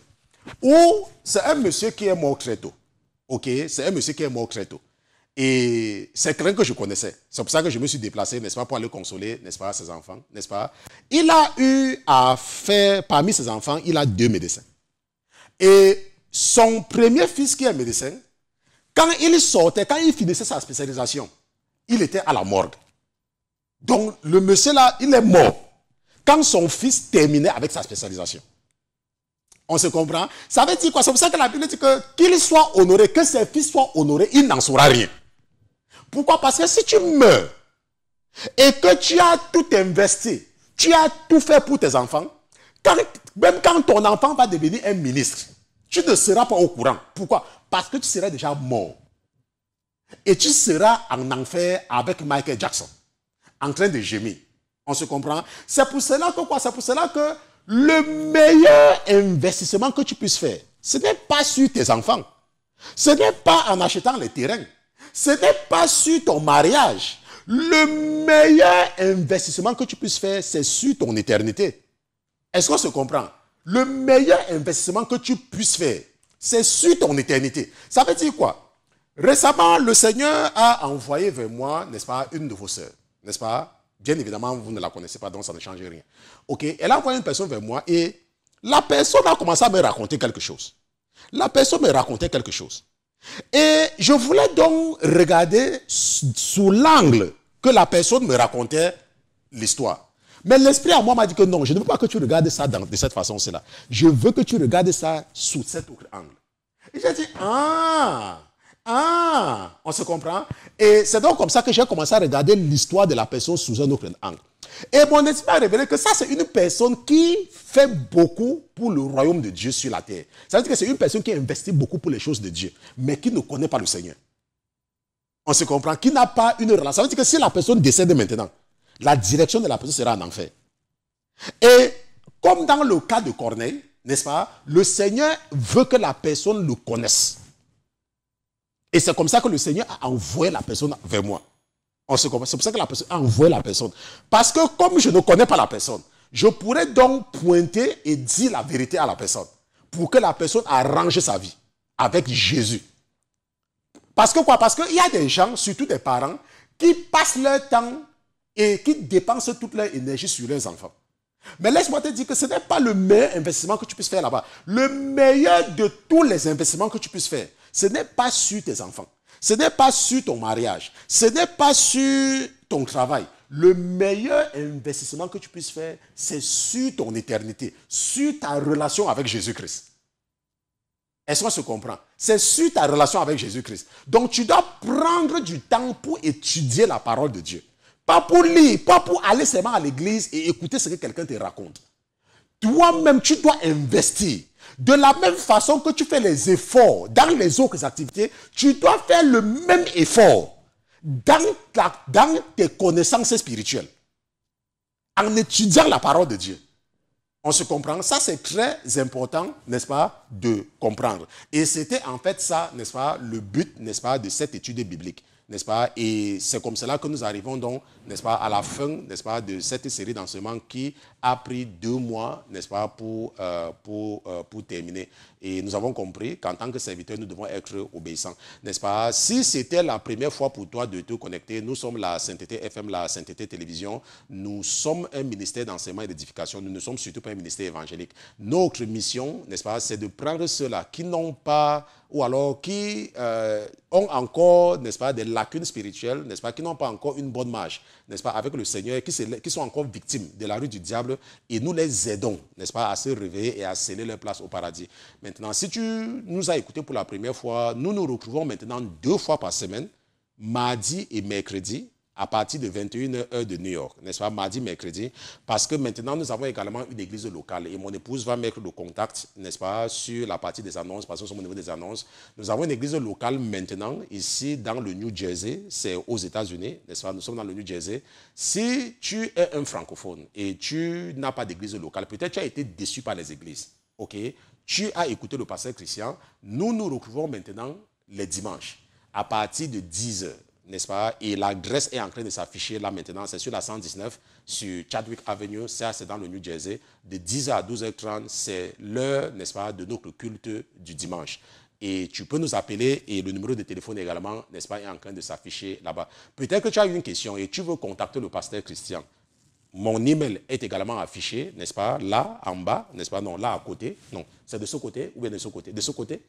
où c'est un monsieur qui est mort très tôt. Ok, c'est un monsieur qui est mort très tôt. Et c'est quelqu'un que je connaissais. C'est pour ça que je me suis déplacé, n'est-ce pas, pour aller consoler, n'est-ce pas, ses enfants, n'est-ce pas. Il a eu à faire, parmi ses enfants, il a deux médecins. Et son premier fils qui est médecin, quand il sortait, quand il finissait sa spécialisation, il était à la morgue. Donc le monsieur là, il est mort quand son fils terminait avec sa spécialisation. On se comprend Ça veut dire quoi C'est pour ça que la Bible dit que qu'il soit honoré, que ses fils soient honorés, il n'en saura rien. Pourquoi Parce que si tu meurs et que tu as tout investi, tu as tout fait pour tes enfants, même quand ton enfant va devenir un ministre, tu ne seras pas au courant. Pourquoi Parce que tu seras déjà mort. Et tu seras en enfer avec Michael Jackson, en train de gémir. On se comprend C'est pour cela que quoi C'est pour cela que le meilleur investissement que tu puisses faire, ce n'est pas sur tes enfants. Ce n'est pas en achetant les terrains. Ce n'est pas sur ton mariage. Le meilleur investissement que tu puisses faire, c'est sur ton éternité. Est-ce qu'on se comprend Le meilleur investissement que tu puisses faire, c'est sur ton éternité. Ça veut dire quoi Récemment, le Seigneur a envoyé vers moi, n'est-ce pas, une de vos sœurs, n'est-ce pas Bien évidemment, vous ne la connaissez pas, donc ça ne change rien. Ok, elle a envoyé une personne vers moi et la personne a commencé à me raconter quelque chose. La personne me racontait quelque chose. Et je voulais donc regarder sous l'angle que la personne me racontait l'histoire. Mais l'esprit à moi m'a dit que non, je ne veux pas que tu regardes ça de cette façon-là. Je veux que tu regardes ça sous cet autre angle. Et j'ai dit, ah, ah, on se comprend Et c'est donc comme ça que j'ai commencé à regarder l'histoire de la personne sous un autre angle. Et mon esprit a révélé que ça, c'est une personne qui fait beaucoup pour le royaume de Dieu sur la terre. Ça veut dire que c'est une personne qui investit beaucoup pour les choses de Dieu, mais qui ne connaît pas le Seigneur. On se comprend, qui n'a pas une relation. Ça veut dire que si la personne décède maintenant, la direction de la personne sera en enfer. Et comme dans le cas de Corneille, n'est-ce pas, le Seigneur veut que la personne le connaisse. Et c'est comme ça que le Seigneur a envoyé la personne vers moi. C'est pour ça que la personne a envoyé la personne. Parce que comme je ne connais pas la personne, je pourrais donc pointer et dire la vérité à la personne pour que la personne arrange sa vie avec Jésus. Parce que quoi Parce qu'il y a des gens, surtout des parents, qui passent leur temps et qui dépensent toute leur énergie sur leurs enfants. Mais laisse-moi te dire que ce n'est pas le meilleur investissement que tu puisses faire là-bas. Le meilleur de tous les investissements que tu puisses faire, ce n'est pas sur tes enfants, ce n'est pas sur ton mariage, ce n'est pas sur ton travail. Le meilleur investissement que tu puisses faire, c'est sur ton éternité, sur ta relation avec Jésus-Christ. Est-ce qu'on se comprend C'est sur ta relation avec Jésus-Christ. Donc tu dois prendre du temps pour étudier la parole de Dieu. Pas pour lire, pas pour aller seulement à l'église et écouter ce que quelqu'un te raconte. Toi-même, tu dois investir. De la même façon que tu fais les efforts dans les autres activités, tu dois faire le même effort dans, dans tes connaissances spirituelles. En étudiant la parole de Dieu. On se comprend. Ça, c'est très important, n'est-ce pas, de comprendre. Et c'était en fait ça, n'est-ce pas, le but, n'est-ce pas, de cette étude biblique, n'est-ce pas. Et c'est comme cela que nous arrivons donc n'est-ce pas, à la fin, n'est-ce pas, de cette série d'enseignements qui a pris deux mois, n'est-ce pas, pour, euh, pour, euh, pour terminer. Et nous avons compris qu'en tant que serviteurs, nous devons être obéissants, n'est-ce pas Si c'était la première fois pour toi de te connecter, nous sommes la Sainteté FM, la Sainteté Télévision, nous sommes un ministère d'enseignement et d'édification, nous ne sommes surtout pas un ministère évangélique. Notre mission, n'est-ce pas, c'est de prendre ceux-là qui n'ont pas ou alors qui euh, ont encore, n'est-ce pas, des lacunes spirituelles, n'est-ce pas, qui n'ont pas encore une bonne marche n'est-ce pas, avec le Seigneur, qui, sont encore victimes de la rue du diable, et nous les aidons, n'est-ce pas, à se réveiller et à sceller leur place au paradis. Maintenant, si tu nous as écoutés pour la première fois, nous nous retrouvons maintenant deux fois par semaine, mardi et mercredi, à partir de 21h de New York, n'est-ce pas, mardi, mercredi, parce que maintenant, nous avons également une église locale et mon épouse va mettre le contact, n'est-ce pas, sur la partie des annonces, parce que nous sommes au niveau des annonces. Nous avons une église locale maintenant, ici, dans le New Jersey, c'est aux États-Unis, n'est-ce pas, nous sommes dans le New Jersey. Si tu es un francophone et tu n'as pas d'église locale, peut-être tu as été déçu par les églises, ok Tu as écouté le pasteur Christian, nous nous retrouvons maintenant les dimanches à partir de 10 h n'est-ce pas Et l'adresse est en train de s'afficher là maintenant, c'est sur la 119, sur Chadwick Avenue, ça c'est dans le New Jersey, de 10h à 12h30, c'est l'heure, n'est-ce pas, de notre culte du dimanche. Et tu peux nous appeler et le numéro de téléphone également, n'est-ce pas, est en train de s'afficher là-bas. Peut-être que tu as une question et tu veux contacter le pasteur Christian. Mon email est également affiché, n'est-ce pas, là, en bas, n'est-ce pas, non, là à côté, non, c'est de ce côté ou bien de ce côté, de ce côté,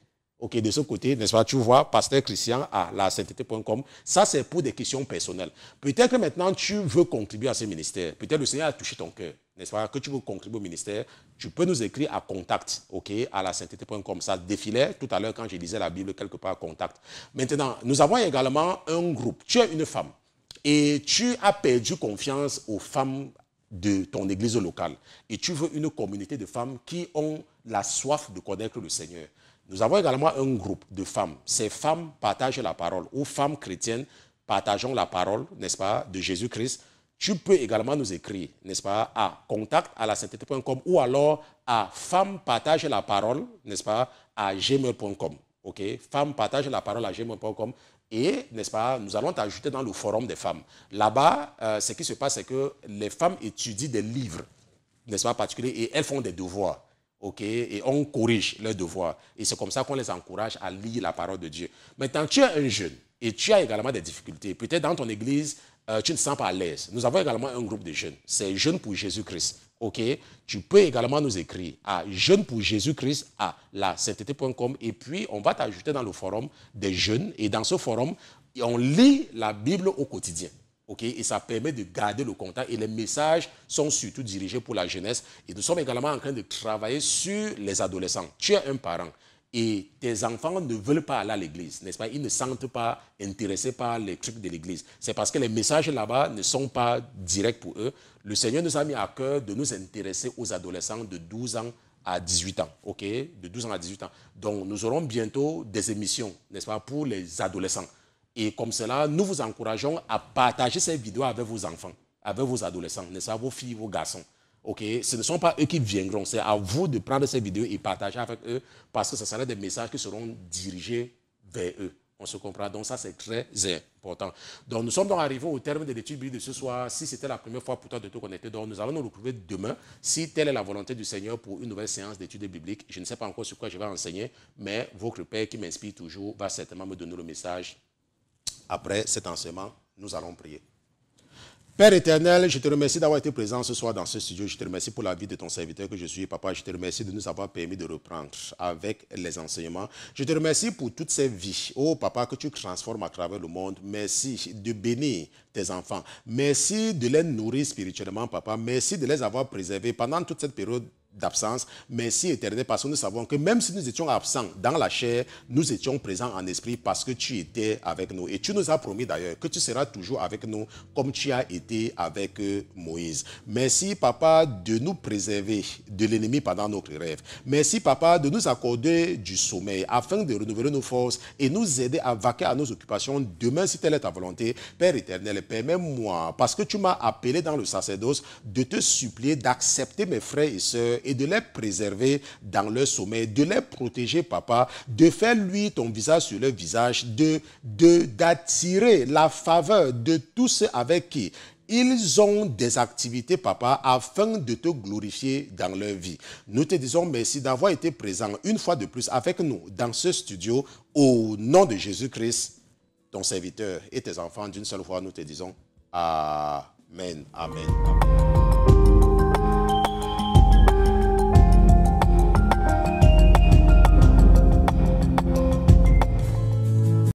Ok, de ce côté, n'est-ce pas, tu vois, pasteur Christian à la sainteté.com. Ça, c'est pour des questions personnelles. Peut-être que maintenant, tu veux contribuer à ce ministère. Peut-être le Seigneur a touché ton cœur, n'est-ce pas, que tu veux contribuer au ministère. Tu peux nous écrire à contact, ok, à la sainteté.com. Ça défilait tout à l'heure quand je lisais la Bible quelque part, à contact. Maintenant, nous avons également un groupe. Tu es une femme et tu as perdu confiance aux femmes de ton église locale. Et tu veux une communauté de femmes qui ont la soif de connaître le Seigneur. Nous avons également un groupe de femmes. Ces femmes partagent la parole, ou femmes chrétiennes partageons la parole, n'est-ce pas, de Jésus-Christ. Tu peux également nous écrire, n'est-ce pas, à contact à la ou alors à Femmes partage la parole, n'est-ce pas, à gmail.com. OK Femmes partage la parole à gmail.com et, n'est-ce pas, nous allons t'ajouter dans le forum des femmes. Là-bas, euh, ce qui se passe, c'est que les femmes étudient des livres, n'est-ce pas, particuliers, et elles font des devoirs et on corrige leurs devoirs. Et c'est comme ça qu'on les encourage à lire la parole de Dieu. Maintenant, tu es un jeune et tu as également des difficultés. Peut-être dans ton église, euh, tu ne te sens pas à l'aise. Nous avons également un groupe de jeunes. C'est Jeunes pour Jésus-Christ. OK Tu peux également nous écrire à jeunes pour Jésus-Christ à la sainteté.com et puis on va t'ajouter dans le forum des jeunes. Et dans ce forum, on lit la Bible au quotidien et ça permet de garder le contact. Et les messages sont surtout dirigés pour la jeunesse. Et nous sommes également en train de travailler sur les adolescents. Tu es un parent et tes enfants ne veulent pas aller à l'église, n'est-ce pas Ils ne sentent pas intéressés par les trucs de l'église. C'est parce que les messages là-bas ne sont pas directs pour eux. Le Seigneur nous a mis à cœur de nous intéresser aux adolescents de 12 ans à 18 ans, ok De 12 ans à 18 ans. Donc, nous aurons bientôt des émissions, n'est-ce pas, pour les adolescents. Et comme cela, nous vous encourageons à partager ces vidéos avec vos enfants, avec vos adolescents, n'est-ce pas, vos filles, vos garçons. Ok, ce ne sont pas eux qui viendront, c'est à vous de prendre ces vidéos et partager avec eux parce que ce sera des messages qui seront dirigés vers eux. On se comprend. Donc, ça, c'est très important. Donc, nous sommes donc arrivés au terme de l'étude biblique de ce soir. Si c'était la première fois pour toi de te connecter, donc nous allons nous retrouver demain, si telle est la volonté du Seigneur, pour une nouvelle séance d'études bibliques. Je ne sais pas encore sur quoi je vais enseigner, mais votre Père qui m'inspire toujours va certainement me donner le message après cet enseignement, nous allons prier. Père éternel, je te remercie d'avoir été présent ce soir dans ce studio. Je te remercie pour la vie de ton serviteur que je suis, papa. Je te remercie de nous avoir permis de reprendre avec les enseignements. Je te remercie pour toutes ces vies. Oh, papa, que tu transformes à travers le monde. Merci de bénir tes enfants. Merci de les nourrir spirituellement, papa. Merci de les avoir préservés pendant toute cette période d'absence, Merci, éternel, parce que nous savons que même si nous étions absents dans la chair, nous étions présents en esprit parce que tu étais avec nous. Et tu nous as promis d'ailleurs que tu seras toujours avec nous comme tu as été avec euh, Moïse. Merci papa de nous préserver de l'ennemi pendant notre rêve. Merci papa de nous accorder du sommeil afin de renouveler nos forces et nous aider à vaquer à nos occupations demain si telle est ta volonté. Père éternel, permets-moi, parce que tu m'as appelé dans le sacerdoce, de te supplier d'accepter mes frères et sœurs et de les préserver dans leur sommeil, de les protéger, papa, de faire lui ton visage sur leur visage, de d'attirer la faveur de tous ceux avec qui ils ont des activités, papa, afin de te glorifier dans leur vie. Nous te disons merci d'avoir été présent une fois de plus avec nous dans ce studio. Au nom de Jésus-Christ, ton serviteur et tes enfants, d'une seule voix, nous te disons Amen. Amen.